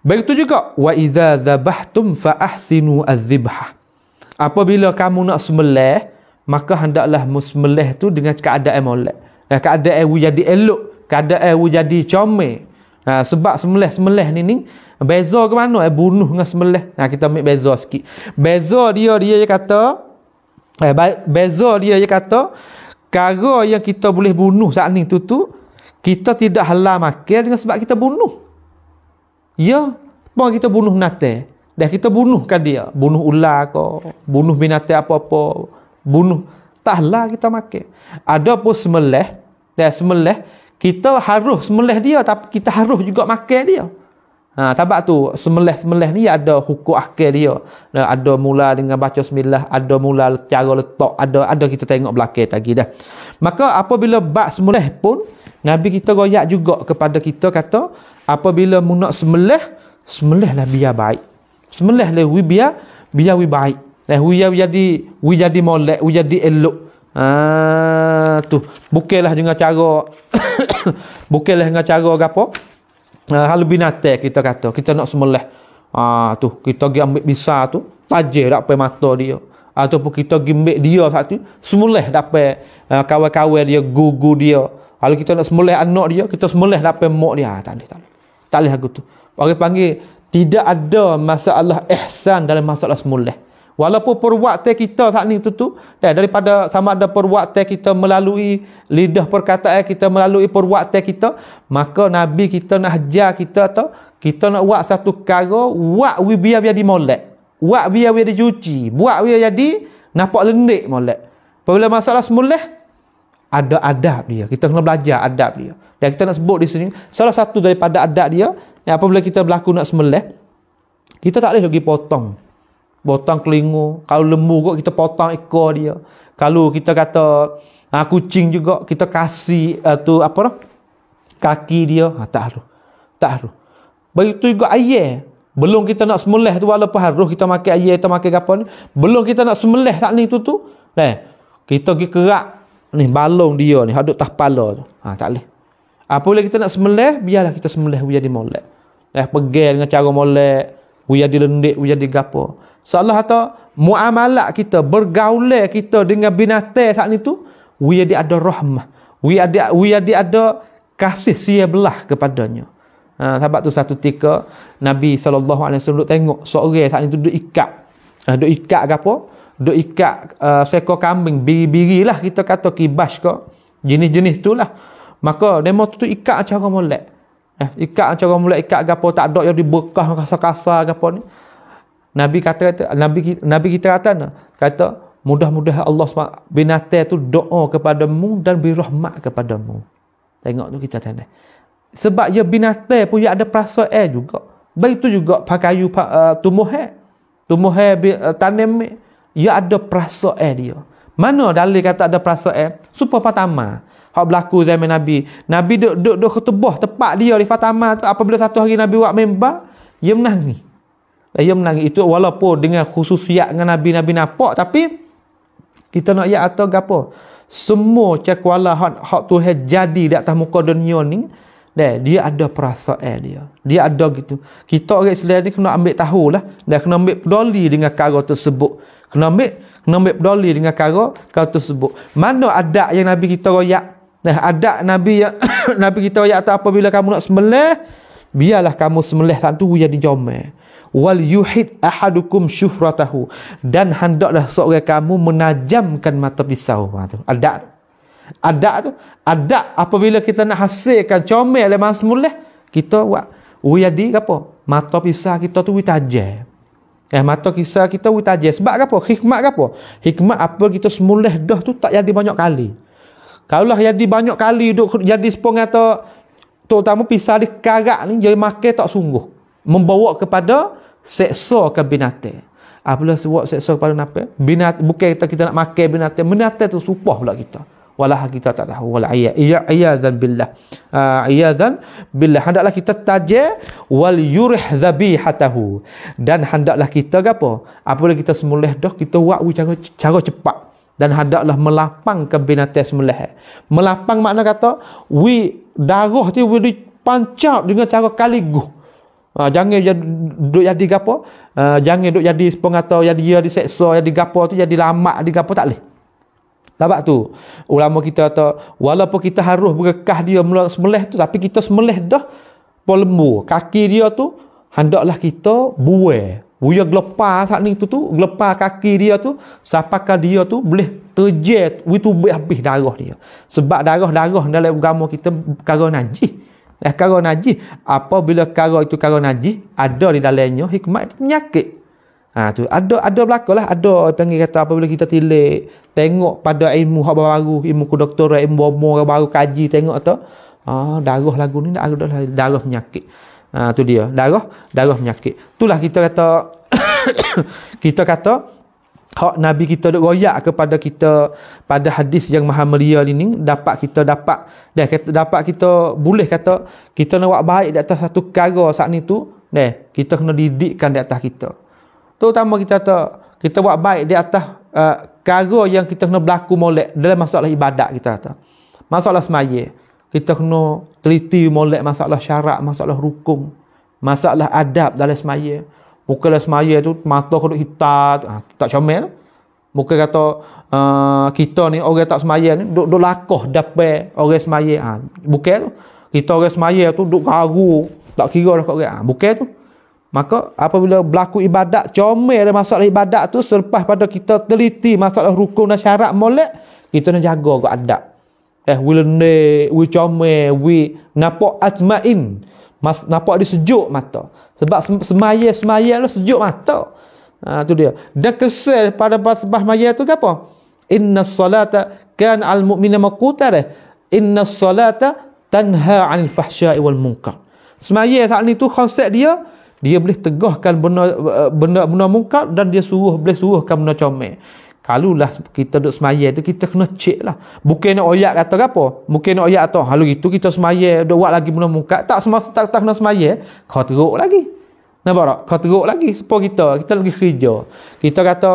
Begitu juga wa idza dhabhtum fa ahsinu adh Apabila kamu nak semelih, maka hendaklah musmelih tu dengan keadaan molek. Ya, keadaan wu jadi elok, keadaan wu jadi comel. Ha, sebab semelih-semelih ni ni beza ke mana eh bunuh dengan semelih. Nah ha, kita ambil beza sikit. Beza dia dia kata Eh, beza dia dia kata Kara yang kita boleh bunuh saat ni tu tu Kita tidak halal makan dengan sebab kita bunuh Ya Pemang kita bunuh nate dah kita bunuhkan dia Bunuh ular ke Bunuh binatang apa-apa Bunuh Tak halal kita makan Ada pun semelih dah eh, semelih Kita harus semelih dia Tapi kita harus juga makan dia Ha, tabak tu semelih-semelih ni ada hukum akhir dia. ada mula dengan baca bismillah, ada mula cara letak, ada ada kita tengok belakang lagi dah. Maka apabila bab semelih pun Nabi kita royak juga kepada kita kata apabila mu nak semelih, semelihlah biar baik. Semelihlah wi biar biar wi baik. Eh wi ya jadi wi jadi molek, wi jadi elok. Ah tu, bukannya dengan cara bukannya dengan cara apa? Eh, halu binate kita kata kita nak semeleh ah tu kita pergi ambil bisa tu tajir dak pai mata dia ataupun kita pergi ambil dia satu semeleh dak pai eh, kawan-kawan dia gugu dia kalau kita nak semeleh anak dia kita semeleh dak pai mak dia ah, tak leh tak leh tak leh aku tu orang panggil tidak ada masalah ihsan dalam masalah semeleh Walaupun perwakte kita saat ni tu tu dan eh, daripada sama ada perwakte kita melalui lidah perkataan eh, kita melalui perwakte kita maka nabi kita nak ajar kita atau kita nak buat satu perkara buat wi biar biar dimolek buat biar biar dicuci buat biar jadi nampak lendik molek apabila masalah semula ada adab dia kita kena belajar adab dia dan kita nak sebut di sini salah satu daripada adab dia yang apabila kita berlaku nak semelah kita tak boleh lagi potong botang kelingo. Kalau lembu kot kita potong ekor dia. Kalau kita kata ha, kucing juga kita kasih uh, tu apa lah. Kaki dia. Ha, tak harus, Tak haru. Begitu juga ayah. Belum kita nak semelih tu walaupun harus kita makan ayah, kita makan apa ni. Belum kita nak semelih tak ni tu tu. Nah, kita pergi kerak ni balong dia ni. Haduk tah pala tu. Ha, tak boleh. Apa boleh kita nak semelih? Biarlah kita semelih. Biar dia molek. Eh, pegel dengan cara molek. Biar dia lendik. Biar dia gapa. Seolah kata muamalat kita bergaul kita dengan binatang saat itu we dia ada rahmah. We ada we ada ada kasih sia belah kepadanya. Ha, sahabat tu satu tika Nabi SAW duduk tengok seorang saat itu duduk ikat. Ha, duduk ikat ke apa? Duduk ikat uh, seekor kambing biri-biri lah kita kata kibas ke. Jenis-jenis itulah. lah. Maka demo tu tutup ikat macam orang molek. Eh, ikat macam orang molek ikat ke Tak ada yang dibekah kasar-kasar ke ni. Nabi kata Nabi Nabi kita kata kata mudah mudah Allah SWT binatai tu doa kepadamu dan beri kepadamu. Tengok tu kita tanya. Sebab ya binatai pun ya ada perasaan eh juga. Begitu juga pakai uh, eh, tumbuhan. Tumbuhan uh, eh, tanam ya ada perasaan eh dia. Mana dalil kata ada perasaan? Eh? Supaya Fatama. Hak berlaku zaman Nabi. Nabi duduk duduk ketubuh tepat dia di Fatama tu apabila satu hari Nabi buat mimbar, dia menangis. Eh, ia menangis itu walaupun dengan khusus siap dengan Nabi-Nabi nampak tapi kita nak yak atau apa semua cakwala hak, hak tu jadi di atas muka dunia ni dan dia ada perasaan dia dia ada gitu kita orang Islam ni kena ambil tahu lah dan kena ambil peduli dengan kara tersebut kena ambil kena ambil peduli dengan kara kara tersebut mana ada yang Nabi kita royak nah, ada Nabi yang Nabi kita royak atau apabila kamu nak semelih biarlah kamu semelih tu yang dijomel wal yuhid ahadukum syuhratahu dan hendaklah seorang kamu menajamkan mata pisau ha, tu adab tu adab tu adab apabila kita nak hasilkan comel lemah semula kita buat uyadi apa mata pisau kita tu tajam Eh mata kisah kita wita je. Sebab apa? Hikmat apa? Hikmat apa kita semula dah tu tak jadi banyak kali. Kalau jadi banyak kali duk jadi sepong atau terutama pisah di karak ni jadi makan tak sungguh membawa kepada seksa ke binatang apa sebab seksa kepada apa binatang bukan kita kita nak makan binatang binatang tu supah pula kita walah kita tak tahu wal ayya ya ayazan billah ayazan ah, billah hendaklah kita taje wal yurih zabihatahu dan hendaklah kita apa apabila kita semulih dah kita buat cara, cara cepat dan hendaklah melapang ke binatang semulih melapang makna kata wi darah tu wi pancak dengan cara kaliguh Ha, jangan dia duk jadi gapo? Uh, jangan duk jadi pengata yang dia di diseksa, yang gapo tu jadi lamak di gapo tak leh. Sebab tu ulama kita kata walaupun kita harus berkah dia semeleh tu tapi kita semeleh dah polembu kaki dia tu hendaklah kita buai. Buya gelepa saat ni tu tu gelepa kaki dia tu siapakah dia tu boleh terjet tu habis darah dia. Sebab darah-darah dalam agama kita perkara najis. Nah eh, kalau najis, bila kalau itu kalau najis, ada di dalamnya hikmat itu penyakit. Ha, tu ada ada berlaku lah ada panggil kata apa bila kita tilik tengok pada ilmu hak baru ilmu ke doktor ilmu bomo baru kaji tengok atau ha, darah lagu ni ada darah, darah penyakit ha, tu dia darah darah penyakit itulah kita kata kita kata hak Nabi kita duk royak kepada kita pada hadis yang maha mulia ini dapat kita dapat dah kata dapat kita boleh kata kita nak buat baik di atas satu perkara saat ni tu deh kita kena didikkan di atas kita terutama kita kata kita buat baik di atas eh, perkara yang kita kena berlaku molek dalam masalah ibadat kita kata masalah semaya kita kena teliti molek masalah syarak, masalah rukum masalah adab dalam semaya Muka lah semaya tu, mata kena hitam Ha, tak comel. Muka kata, uh, kita ni orang tak semaya ni, duk, duk lakoh dapat orang semaya. Ha, ah, bukan tu. Kita orang semaya tu, duk garu. Tak kira lah kat orang. Ha, bukan tu. Maka apabila berlaku ibadat, comel masalah ibadat tu, selepas pada kita teliti masalah rukun dan syarat molek, kita nak jaga kat adab. Eh, we lendek, we comel, we nampak atmain. Mas, nampak dia sejuk mata. Sebab semaya semaya lah sejuk mata. Ha, tu dia. Dan kesel pada sebah maya tu ke apa? Inna salata kan al mu'mina maqutar. Inna salata tanha anil fahsya'i wal munkar. Semaya saat ni tu konsep dia dia boleh tegahkan benda eh, benda, benda munkar dan dia suruh boleh suruhkan benda comel. Kalulah kita duduk semaya tu kita kena cek lah. Bukan nak oyak kata apa. bukan nak oyak atau halu itu kita semaya duduk buat lagi mula muka. Tak semua tak, tak kena semaya. Kau teruk lagi. Nampak tak? Kau teruk lagi. Sepuluh kita. Kita pergi kerja. Kita kata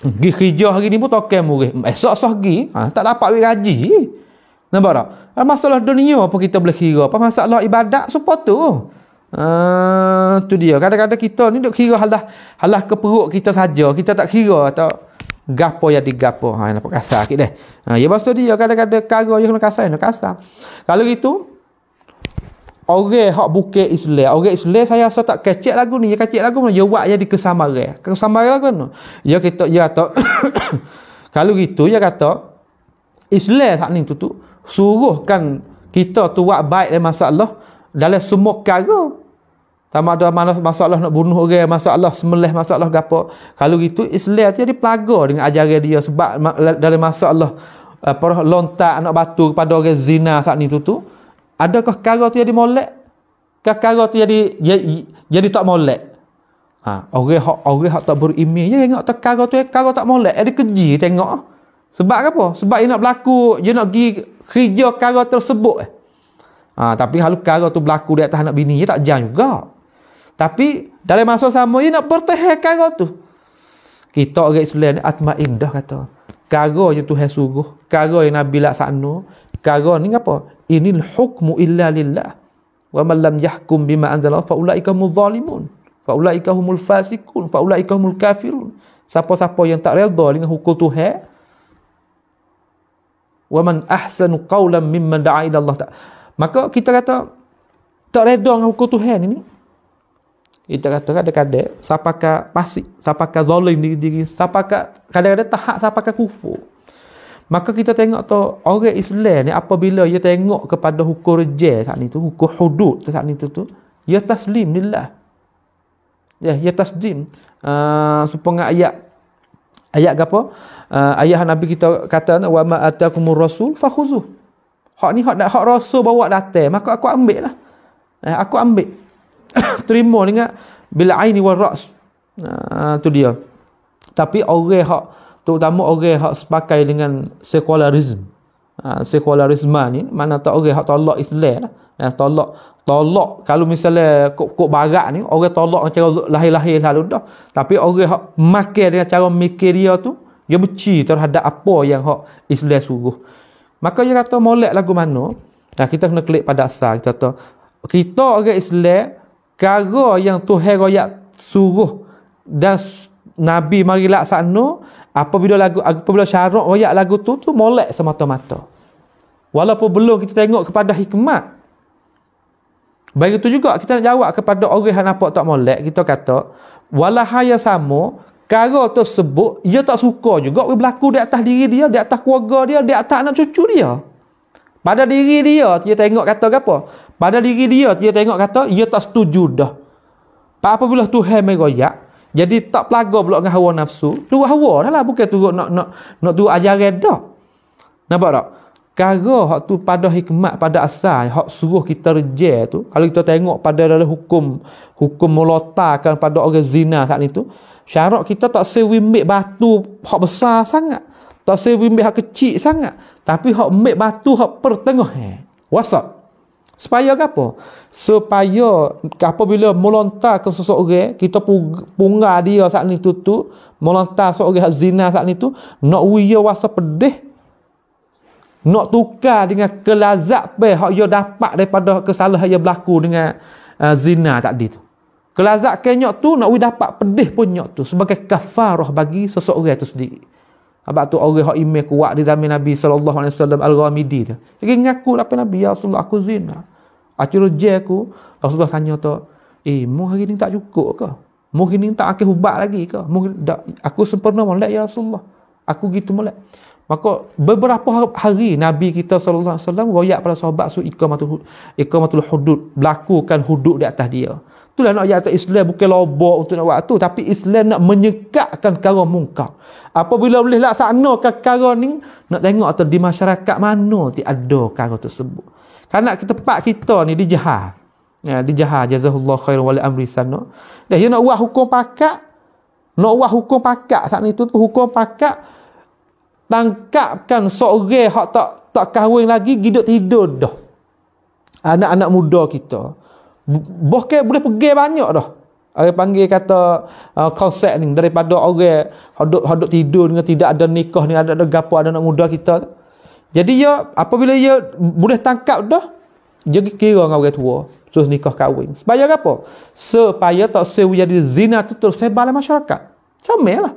pergi kerja hari ni pun tokeh murid. Esok sah pergi. Ha, tak dapat pergi gaji. Nampak tak? Masalah dunia apa kita boleh kira. Apa masalah ibadat sepuluh tu. Uh, tu dia. Kadang-kadang kita ni duduk kira halah, halah ke perut kita saja. Kita tak kira. Tak gapo ya di gapo, ha nak kasar sikit deh ha ya pasal dia kadang-kadang kagak ya nak kasar nak kasar kalau gitu orang hak buke Islam orang Islam saya rasa tak kecek lagu ni ya kecek lagu ya buat ya di kesamare kesamare lagu no ya kita ya tak kalau gitu ya kata Islam sak ni tu tu suruhkan kita tu buat baik dalam masalah dalam semua kagak sama ada mana masalah nak bunuh orang, masalah semelih, masalah gapo. Kalau gitu Islam tu jadi pelaga dengan ajaran dia sebab dari masalah eh, uh, lontar anak batu kepada orang zina saat ni tu tu. Adakah kara tu jadi molek? Kah kara tu jadi jadi, ya- ya- jadi tak molek? Ha, orang hak orang hak tak berimi je ya tengok tak kara tu kara tak molek. Ada keji tengok. Sebab apa? Sebab dia nak berlaku, dia nak pergi kerja kara tersebut. Ha, tapi kalau kara tu berlaku di atas anak bini, dia tak jam juga. Tapi dalam masa sama ini nak pertahankan kau tu. Kita orang Islam ni atma indah kata. Kara yang Tuhan suruh, kara yang Nabi lak sana, kara ni apa? ini hukmu illa lillah. Wa man yahkum bima anzala fa ulaika hum zalimun. Fa ulaika humul fasikun, fa ulaika humul kafirun. Siapa-siapa yang tak redha dengan hukum Tuhan, wa man ahsanu qawlan mimman da'a ila Allah ta'ala maka kita kata tak reda dengan hukum Tuhan ini kita kata kadang-kadang siapakah pasik siapakah zalim diri diri siapakah kadang-kadang tahak siapakah kufur maka kita tengok tu orang Islam ni apabila dia tengok kepada hukum reja saat ni tu hukum hudud tu saat ni tu tu dia taslim nillah. ya dia taslim uh, supaya ayat ayat apa uh, ayah nabi kita kata wa ma atakumur rasul fakhuzuh hak ni hak hak rasul bawa datang maka aku ambil lah eh, aku ambil terima dengan bil aini wal ras. Nah, tu dia. Tapi orang hak terutama orang hak sepakai dengan sekularism. Ha, ah, sekularisme ni mana tak orang hak tolak Islam lah. Ya, tolak tolak kalau misalnya kok kok barat ni orang tolak cara lahir-lahir lalu dah. Tapi orang hak makan dengan cara mikir dia tu dia benci terhadap apa yang hak Islam suruh. Maka dia kata molek lagu mana? Nah, kita kena klik pada asal kita kata kita orang Islam Kaga yang Tuhan royak suruh dan Nabi mari laksana apabila lagu apabila syarat royak lagu tu tu molek semata-mata. Walaupun belum kita tengok kepada hikmat. Baik itu juga kita nak jawab kepada orang yang nampak tak molek kita kata walahaya sama kara tersebut ia tak suka juga berlaku di atas diri dia, di atas keluarga dia, di atas anak cucu dia. Pada diri dia, dia tengok kata apa? Pada diri dia, dia tengok kata, dia tak setuju dah. Pak apa Apabila Tuhan meroyak, jadi tak pelaga pula dengan hawa nafsu, tu hawa dah lah. Bukan turut nak, nak, nak tu ajaran dah. Nampak tak? Kara hak tu pada hikmat pada asal hak suruh kita reje tu kalau kita tengok pada dalam hukum hukum melotakan pada orang zina saat itu syarat kita tak sewimik batu hak besar sangat Tasir bimbing hak kecil sangat. Tapi hak mek batu hak pertengah. Wasap. Supaya apa? Supaya bila melontar ke sosok orang, kita punga dia saat ni tutu, melontar sosok orang hak zina saat ni tu, nak uya wasap pedih, nak tukar dengan kelazak pe hak dia dapat daripada kesalahan yang berlaku dengan uh, zina di tu. Kelazak kenyok tu nak we dapat pedih pun nyok tu sebagai kafarah bagi sosok orang tu sendiri. Sebab tu orang yang iman kuat di zaman Nabi SAW Al-Ghamidi tu. Dia ngaku lah apa Nabi Ya Rasulullah aku zina. aku ah, je aku. Rasulullah tanya tu. Eh, mu hari ni tak cukup ke? Mu hari ni tak akan hubat lagi ke? Mu, tak, aku sempurna malak Ya Rasulullah. Aku gitu malak. Maka beberapa hari Nabi kita SAW royak pada sahabat su ikamatul, ikamatul hudud. Berlakukan hudud di atas dia. Itulah nak ayat Islam bukan lobok untuk nak waktu tapi Islam nak menyekatkan perkara mungkar. Apabila boleh laksanakan perkara ni nak tengok atau di masyarakat mana ti ada perkara tersebut. Karena kita tempat kita ni di Jahar. Ya di Jahar jazakumullah khairan wali amri sana. Dah dia nak buat hukum pakat nak buat hukum pakat saat itu tu hukum pakat tangkapkan seorang hak tak tak kahwin lagi giduk tidur dah. Anak-anak muda kita bahkan boleh pergi banyak dah orang panggil kata uh, konsep ni daripada orang hadut hadut tidur dengan tidak ada nikah ni ada ada gapo ada anak muda kita jadi ya apabila ia ya boleh tangkap dah jadi ya kira dengan orang tua terus nikah kahwin supaya apa supaya tak sewaya di zina tu terus sebar masyarakat comel lah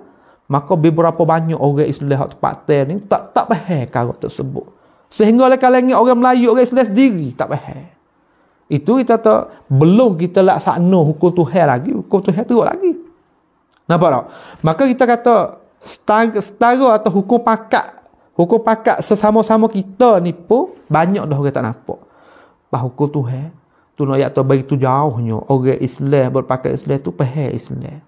maka beberapa banyak orang Islam yang terpaktir ni tak tak bahaya kalau tersebut sehingga kalau orang Melayu orang Islam sendiri tak bahaya. Itu kita tak belum kita laksana hukum Tuhan lagi, hukum Tuhan tu lagi. Nampak tak? Maka kita kata setara, setara atau hukum pakat hukum pakat sesama-sama kita ni pun banyak dah kita tak nampak. Bah hukum Tuhan tu nak bagi tu jauhnya orang Islam berpakat Islam tu pehe Islam.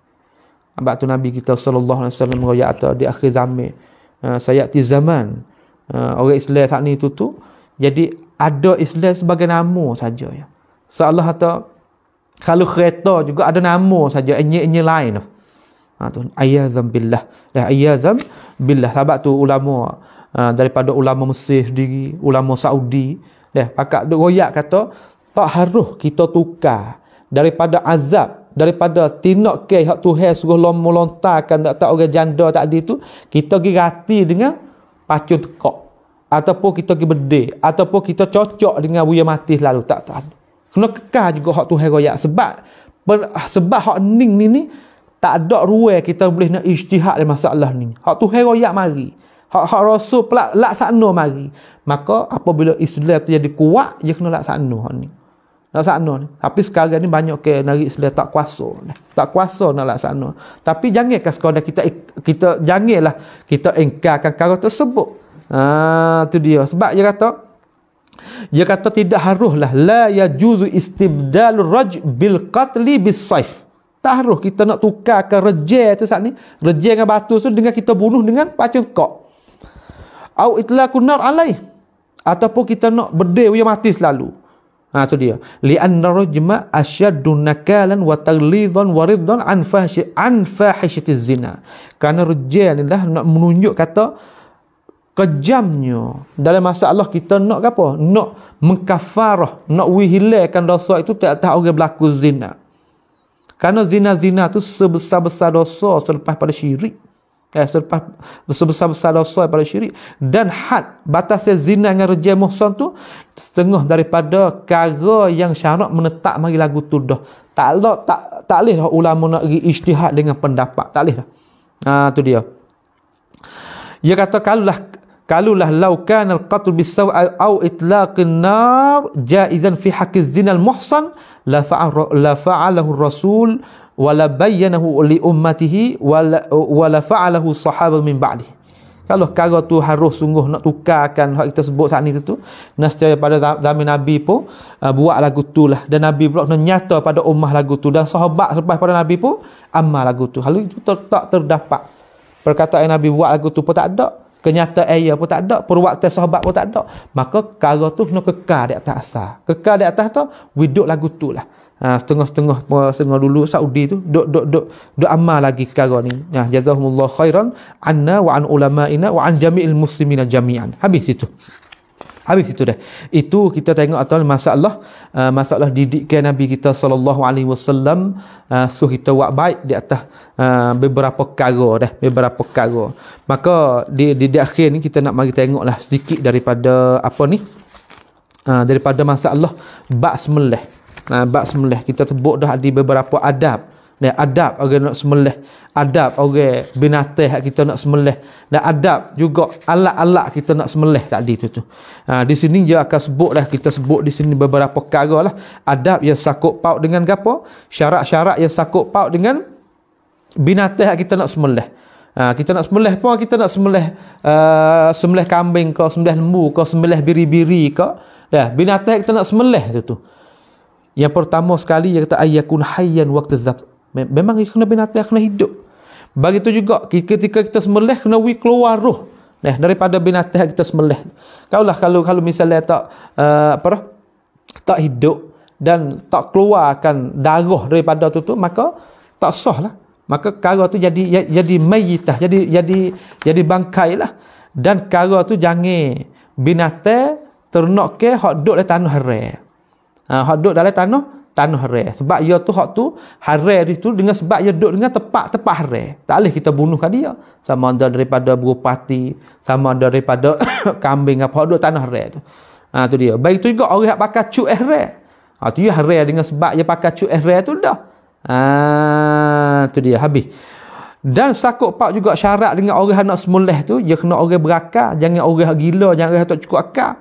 Abah tu Nabi kita sallallahu alaihi wasallam atau di akhir zaman. Uh, sayat di zaman uh, orang Islam saat ni tu tu jadi ada Islam sebagai nama saja ya. So Allah kata kalau kereta juga ada nama saja enyi-enyi lain tu. Ha tu ayazam billah. lah ayazam billah. Sebab tu ulama uh, daripada ulama Mesir sendiri, ulama Saudi, ya, eh, pakak duk royak kata tak harus kita tukar daripada azab daripada tinok ke hak Tuhan suruh lom melontarkan tak orang janda tak ada tu kita gerati dengan pacun tekok ataupun kita pergi berde ataupun kita cocok dengan buaya mati lalu tak tahu. kena kekal juga hak Tuhan royak sebab per, sebab hak ning ni ni tak ada ruang kita boleh nak ijtihad dalam masalah ni hak Tuhan royak mari hak hak rasul pula laksana mari maka apabila Islam tu jadi kuat dia kena laksana hak ni laksana ni tapi sekarang ni banyak ke nari Islam tak kuasa tak kuasa nak laksana tapi janganlah sekadar kita kita janganlah kita engkarkan kalau tersebut Ha, tu dia. Sebab dia kata dia kata tidak haruslah la ya juzu istibdal raj bil qatli bis saif. Tak harus kita nak tukar ke rejal tu saat ni, rejal dengan batu tu dengan kita bunuh dengan pacu kok. Au itlaqun nar alai ataupun kita nak bedil dia mati selalu. Ha tu dia. Li anna rajma asyaddu nakalan wa taghlidan wa riddan an fahish an fahishati zina. Karena rejal ni lah nak menunjuk kata kejamnya dalam masa Allah kita nak apa nak mengkafarah nak wihilakan dosa itu tak tahu orang berlaku zina kerana zina-zina itu sebesar-besar dosa selepas pada syirik eh, selepas sebesar-besar dosa pada syirik dan had batasnya zina dengan rejim muhsan tu setengah daripada kara yang syarat menetap mari lagu tuduh tak lo, tak tak leh lah ulama nak pergi ijtihad dengan pendapat tak leh lah ha, tu dia dia kata kalau lah kalulah laukan al qatl bis saw au itlaqin nar jaizan fi haqqiz zinal muhsan la la fa'alahu rasul wa la bayyanahu li ummatihi wa la fa'alahu sahaba min ba'di kalau kagak tu harus sungguh nak tukarkan hak kita sebut saat ni tu, tu pada zaman Nabi pun uh, buat lagu tu lah dan Nabi pula nyata pada ummah lagu tu dan sahabat selepas pada Nabi pun amal lagu tu Kalau itu tak terdapat perkataan Nabi buat lagu tu pun tak ada kenyataannya eh, pun tak ada perwaktu sahabat pun tak ada maka kara tu kena kekal di atas asal kekal di atas tu widuk lagu tu lah ha, setengah-setengah setengah dulu Saudi tu duk duk duk duk amal lagi kekara ni ya jazakumullah khairan anna waan an ulama'ina waan an jami'il muslimina jami'an habis situ Habis situ dah. Itu kita tengok atau masalah uh, masalah didikan Nabi kita sallallahu uh, alaihi wasallam uh, so kita buat baik di atas uh, beberapa perkara dah, beberapa perkara. Maka di, di di akhir ni kita nak mari tengoklah sedikit daripada apa ni? Uh, daripada masalah basmalah. Nah, uh, basmalah kita sebut dah di beberapa adab. Dan adab orang nak semelih. Adab orang binatang yang kita nak semelih. Dan adab juga alat-alat kita nak semelih tadi tu tu. Ha, di sini dia akan sebut lah. Kita sebut di sini beberapa perkara lah. Adab yang sakut paut dengan apa? Syarat-syarat yang sakut paut dengan binatang yang kita nak semelih. Ha, kita nak semelih pun kita nak semelih uh, semelih kambing ke, semelih lembu ke, semelih biri-biri ke. Ya, binatang kita nak semelih tu tu. Yang pertama sekali yang kata ayakun hayyan waktu zabt Memang kena binatih kena hidup. Begitu juga ketika kita semelih, kena we keluar roh. Eh, daripada binatih kita semelih. lah kalau kalau misalnya tak uh, apa dah, tak hidup dan tak keluarkan darah daripada tu tu maka tak sah lah maka kara tu jadi ya, jadi mayitah jadi jadi jadi bangkai lah dan kara tu jangan binatih ternak ke hak duduk dalam tanah haram ha, hak duduk dalam tanah tanah rare. Sebab ia ya tu hak tu hare di situ dengan sebab ia ya duduk dengan tepat tepat rare. Tak boleh kita bunuhkan dia. Sama ada daripada buah pati, sama ada daripada kambing apa duduk tanah rare tu. Ha tu dia. Baik tu juga orang yang pakai cuk eh Ha tu dia ya rare dengan sebab ia pakai cuk eh tu dah. Ha tu dia habis. Dan sakut pak juga syarat dengan orang yang nak semulih tu, dia kena orang berakal, jangan orang gila, jangan orang tak cukup akal.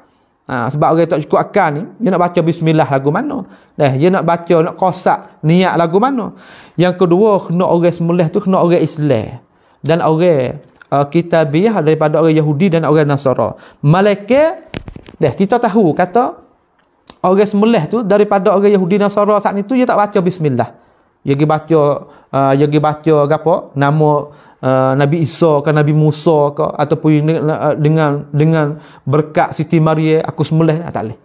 Ha, sebab orang tak cukup akal ni, dia nak baca bismillah lagu mana? Dah, dia nak baca nak kosak niat lagu mana? Yang kedua, kena orang semulih tu kena orang Islam dan orang uh, kitabiah daripada orang Yahudi dan orang Nasara. Malaikat dah kita tahu kata orang semulih tu daripada orang Yahudi Nasara saat itu dia tak baca bismillah dia pergi baca dia uh, pergi baca apa nama uh, Nabi Isa ke Nabi Musa ke ataupun dengan uh, dengan, dengan berkat Siti Maria aku semula nah, tak boleh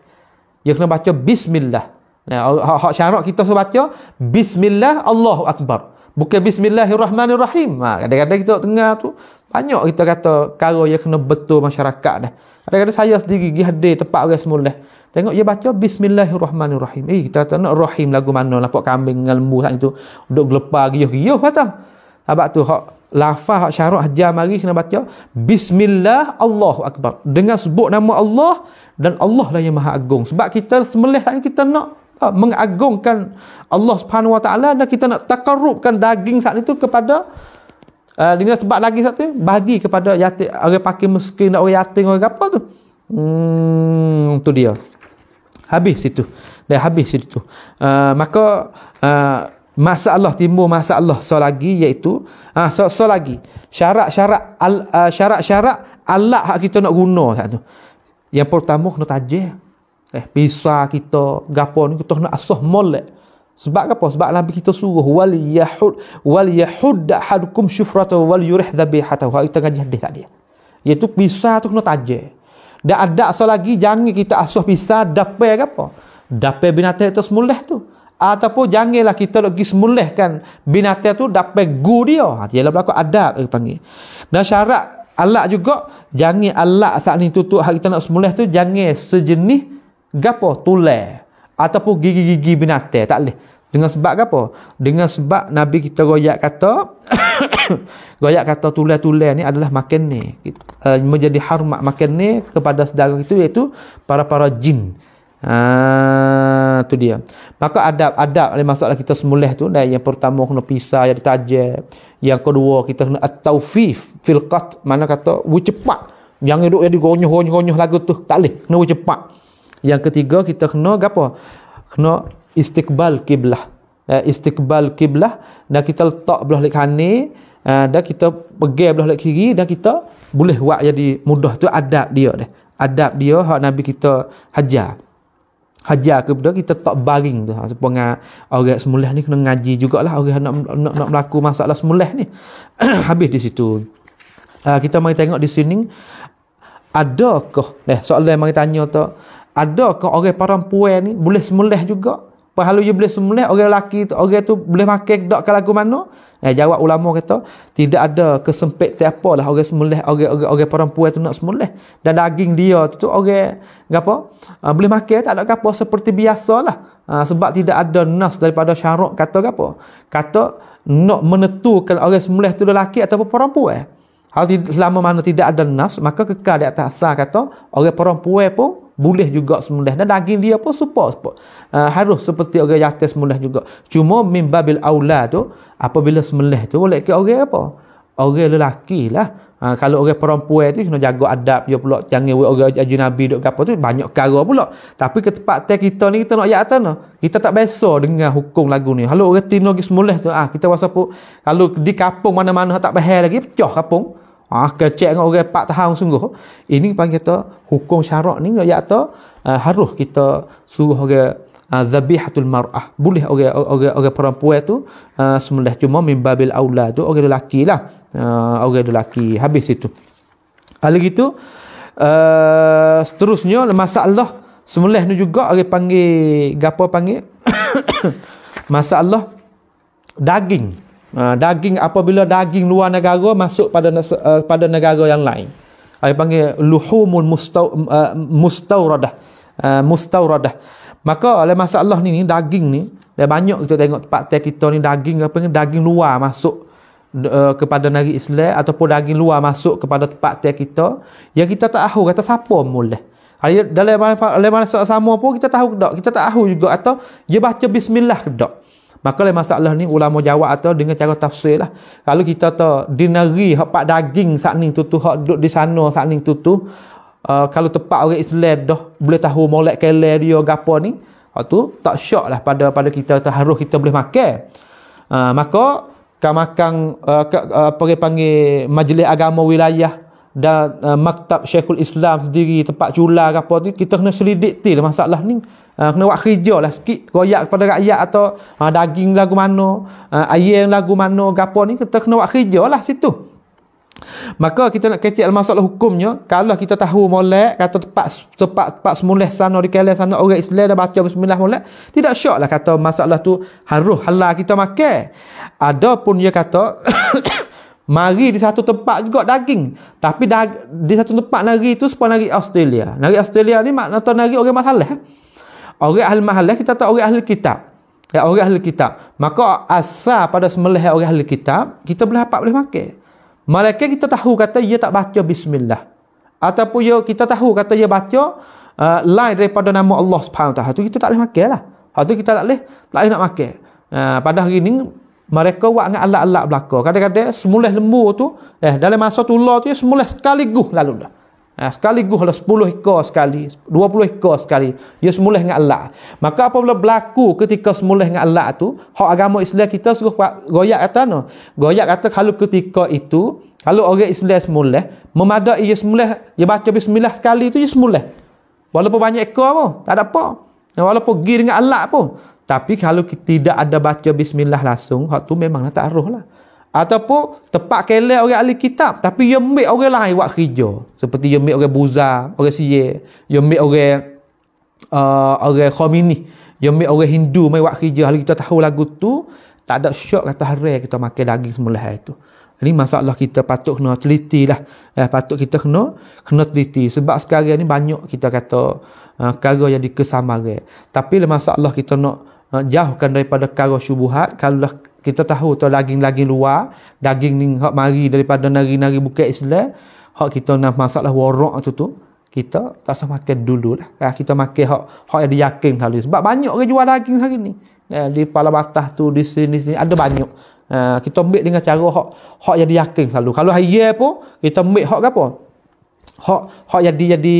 dia kena baca bismillah nah hak syarat kita semua baca bismillah Allahu akbar bukan bismillahirrahmanirrahim ah, kadang-kadang kita tengah tu banyak kita kata kalau yang kena betul masyarakat dah kadang-kadang saya sendiri pergi hadir tempat orang semulih Tengok dia baca Bismillahirrahmanirrahim. Eh, kita kata nak rahim lagu mana lah. Pak kambing dengan lembu saat itu. Duduk gelepar, giyuh-giyuh kata. Sebab tu, hak lafah, hak syarat, jam hari kena baca. Bismillah Allahu Akbar. Dengan sebut nama Allah. Dan Allah lah yang maha agung. Sebab kita semelih saat kita nak ha, mengagungkan Allah Subhanahu Wa Taala Dan kita nak takarubkan daging saat itu kepada uh, dengan sebab lagi satu bagi kepada yatim orang pakai miskin orang yatim orang apa tu Hmm, tu dia habis situ dah habis situ uh, maka uh, ah, masalah timbul masalah selagi iaitu ah so lagi syarat-syarat ah, syarat-syarat alat hak kita nak guna sat tu yang pertama kena tajir eh pisa kita gapo ni kita nak asah molek sebab apa? Sebab Nabi kita suruh wal yahud wal yahud hadukum syufrata wal yurih dhabihatahu. Itu ngaji hadis tadi. Iaitu pisah tu kena tajir. Dan ada asal lagi jangan kita asuh bisa dapai apa? Dapai binatang itu semula tu. Ataupun janganlah kita nak pergi semulihkan binatang tu dapat gu dia. Ha, ialah berlaku adab yang panggil. Dan syarat alat juga, jangan alat saat ni tutup hari kita nak semulih tu, jangan sejenis gapo tulai. Ataupun gigi-gigi binatang. Tak boleh. Dengan sebab apa? Dengan sebab Nabi kita royak kata royak kata tulen-tulen ni adalah makin ni. Eh, menjadi harmat makin ni kepada saudara itu iaitu para-para jin. Ah tu dia. Maka adab-adab yang masuklah kita semula tu dan yang pertama kena pisah yang tajam, Yang kedua kita kena at-taufif fil qat mana kata we cepat. Jangan duduk jadi gonyoh-gonyoh lagu tu. Tak boleh. Kena we cepat. Yang ketiga kita kena apa? Kena istiqbal kiblah uh, ya, istiqbal kiblah dan kita letak belah lek kanan uh, ya, dan kita pegang belah lek kiri dan kita boleh buat jadi mudah tu adab dia deh adab dia hak nabi kita hajar hajar kepada kita tak baring tu. Ha, Supaya orang semula ni kena ngaji jugalah orang nak nak, nak berlaku masalah semula ni. Habis di situ. Ha, kita mari tengok di sini. Adakah? Eh, soalan yang mari tanya tu. Adakah orang perempuan ni boleh semula juga? Perhalu you boleh semulih orang lelaki tu, orang tu boleh makan dak kalau lagu mana? Ya, jawab ulama kata, tidak ada kesempit tiapa lah orang semulih, orang, orang, perempuan tu nak semulih. Dan daging dia tu, tu orang, apa? Uh, boleh makan tak ada apa, seperti biasa lah. Uh, sebab tidak ada nas daripada syarat kata apa? Kata, nak menentukan orang semulih tu lelaki ataupun perempuan. Hal selama mana tidak ada nas, maka kekal di atas asal kata, orang perempuan pun boleh juga semula dan daging dia pun super, super. Uh, ah, harus seperti orang jatuh semula juga cuma mimbabil aula tu apabila semula tu boleh ke orang apa orang lelaki lah Ha, kalau orang perempuan tu kena jaga adab dia pula jangan buat orang ajun nabi duk gapo tu banyak kara pula tapi ke tempat kita ni kita nak ayat atas no. kita tak biasa dengar hukum lagu ni kalau orang tino lagi semulah tu ah kita rasa pun kalau di kampung mana-mana tak bahal lagi pecah kampung Ah kecek dengan orang pak tahan sungguh. Ini panggil kata hukum syarak ni ngak yakta uh, eh, harus kita suruh orang uh, zabihatul mar'ah. Boleh orang orang orang perempuan tu uh, sembelih cuma mimbabil aula tu orang lelaki lah. Uh, orang lelaki habis itu. Hal gitu uh, seterusnya masalah sembelih ni juga orang panggil gapo panggil masalah daging. Ha, daging apabila daging luar negara masuk pada uh, pada negara yang lain. Ai panggil luhumul musta eh, ha, mustauradah. mustauradah. Maka oleh Allah ni ni daging ni dah banyak kita tengok tempat kita ni daging apa ni daging luar masuk uh, kepada negeri Islam ataupun daging luar masuk kepada tempat kita yang kita tak tahu kata siapa mula. Hari dalam dalam masa sama pun kita tahu tak? Kita tak tahu juga atau dia baca bismillah ke Maka lah masalah ni ulama jawab atau dengan cara tafsir lah. Kalau kita tu di hak pak daging saat ni tu tu hak duduk di sana saat ni tu tu uh, kalau tepat orang Islam dah boleh tahu molek kele dia gapo ni hak tu tak syok lah pada pada kita tu harus kita boleh makan. Uh, maka kau makan uh, uh, apa uh, uh, panggil majlis agama wilayah dan uh, maktab Syekhul Islam sendiri tempat cula apa tu kita kena selidik til masalah ni uh, kena buat kerja lah sikit royak kepada rakyat atau uh, daging lagu mana uh, ayam lagu mana gapo ni kita kena buat kerja lah situ maka kita nak kecil dalam masalah hukumnya kalau kita tahu molek kata tepat tepat tepat semula sana di kelas sana orang Islam dah baca bismillah molek tidak syok lah kata masalah tu harus halal kita makan adapun dia kata mari di satu tempat juga daging tapi dah, di satu tempat nari tu seperti nari Australia nari Australia ni makna tu nari orang masalah eh orang ahli mahalah kita tahu orang ahli kitab ya orang ahli kitab maka asal pada semelih orang ahli kitab kita boleh apa boleh makan malaikat kita tahu kata ia tak baca bismillah ataupun ia kita tahu kata ia baca uh, lain daripada nama Allah Subhanahu taala tu kita tak boleh makan lah hal tu kita tak boleh tak boleh nak makan uh, pada hari ni mereka buat dengan alat-alat belaka kadang-kadang semulih lembu tu eh dalam masa tu tu ya, semulih sekaligus lalu dah Ha, sekaligus lah sepuluh ekor sekali dua puluh ekor sekali dia semula dengan Allah maka apa boleh berlaku ketika semula dengan Allah tu hak agama Islam kita suruh goyak kata no goyak kata kalau ketika itu kalau orang Islam semula memadai dia semula dia baca bismillah sekali tu dia semula walaupun banyak ekor pun tak ada apa dan ha, walaupun pergi dengan Allah pun tapi kalau tidak ada baca bismillah langsung hak tu memanglah tak aruh lah ataupun tepat kelek orang ahli kitab tapi dia ambil orang lain buat kerja seperti dia ambil orang buza orang sie dia ambil orang uh, orang khomini dia ambil orang hindu mai buat kerja kalau kita tahu lagu tu tak ada syok kata hari kita makan daging semula hari tu ini masalah kita patut kena teliti lah. Eh, patut kita kena kena teliti. Sebab sekarang ni banyak kita kata uh, kara yang dikesamari. Tapi masalah kita nak uh, jauhkan daripada kara syubuhat. Kalau kita tahu tu laging-laging luar daging ni hak mari daripada nari-nari bukit Islam hak kita nak masaklah warak tu tu kita tak usah makan dulu lah ha, kita makan hak hak yang diyakin lalu sebab banyak orang jual daging hari ni eh, di Pala Batah tu di sini sini ada banyak ha, kita ambil dengan cara hak hak yang diyakin lalu kalau hari pun kita ambil hak apa hak hak jadi jadi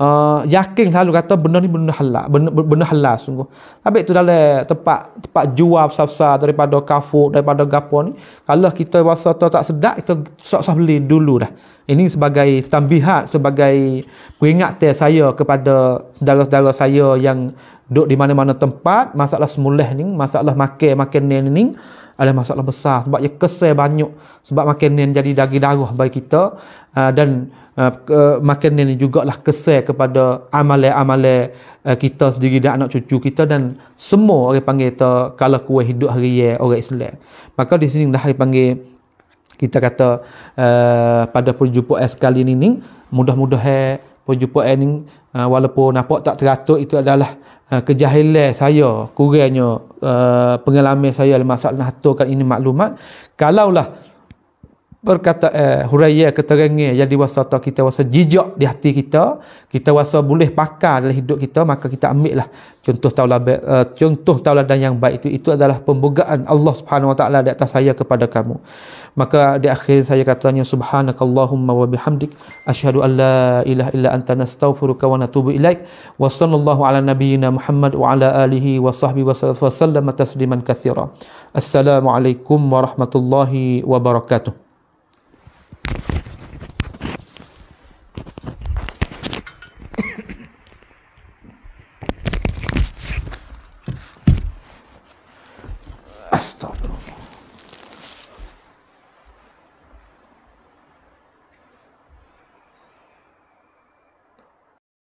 uh, yakin selalu kata benda ni benda halal benda, benda halal sungguh tapi tu dalam tempat tempat jual besar-besar daripada kafur daripada gapo ni kalau kita rasa tu tak sedap kita sok-sok beli dulu dah ini sebagai tambihan sebagai peringatan saya kepada saudara-saudara saya yang duduk di mana-mana tempat masalah semulih ni masalah makan makan ni ni, ni, ni adalah masalah besar sebab ia kesal banyak sebab makin ni jadi daging darah bagi kita uh, dan uh, makin ni jugalah kesal kepada amalan-amalan uh, kita sendiri dan anak cucu kita dan semua orang panggil kita kalau kuih hidup hari ya orang Islam maka di sini dah panggil kita kata pada uh, pada perjumpaan kali ini mudah-mudahan eh, perjumpaan ini uh, walaupun nampak tak teratur itu adalah kejahilan saya kurangnya Uh, pengalaman saya al-masalah nahtukan ini maklumat kalaulah berkata eh, huraya keterengir jadi wasa tak kita wasa jijak di hati kita kita wasa boleh pakar dalam hidup kita maka kita ambil lah contoh taulah eh, uh, contoh taulah dan yang baik itu itu adalah pembukaan Allah Subhanahu wa taala di atas saya kepada kamu maka di akhir saya katanya subhanakallahumma wa bihamdik ashadu an la ilaha illa anta nastaghfiruka wa natubu ilaik wa sallallahu ala nabiyyina muhammad wa ala alihi wa sahbihi wa sallam tasliman katsira assalamu alaikum warahmatullahi wabarakatuh Ah, stop.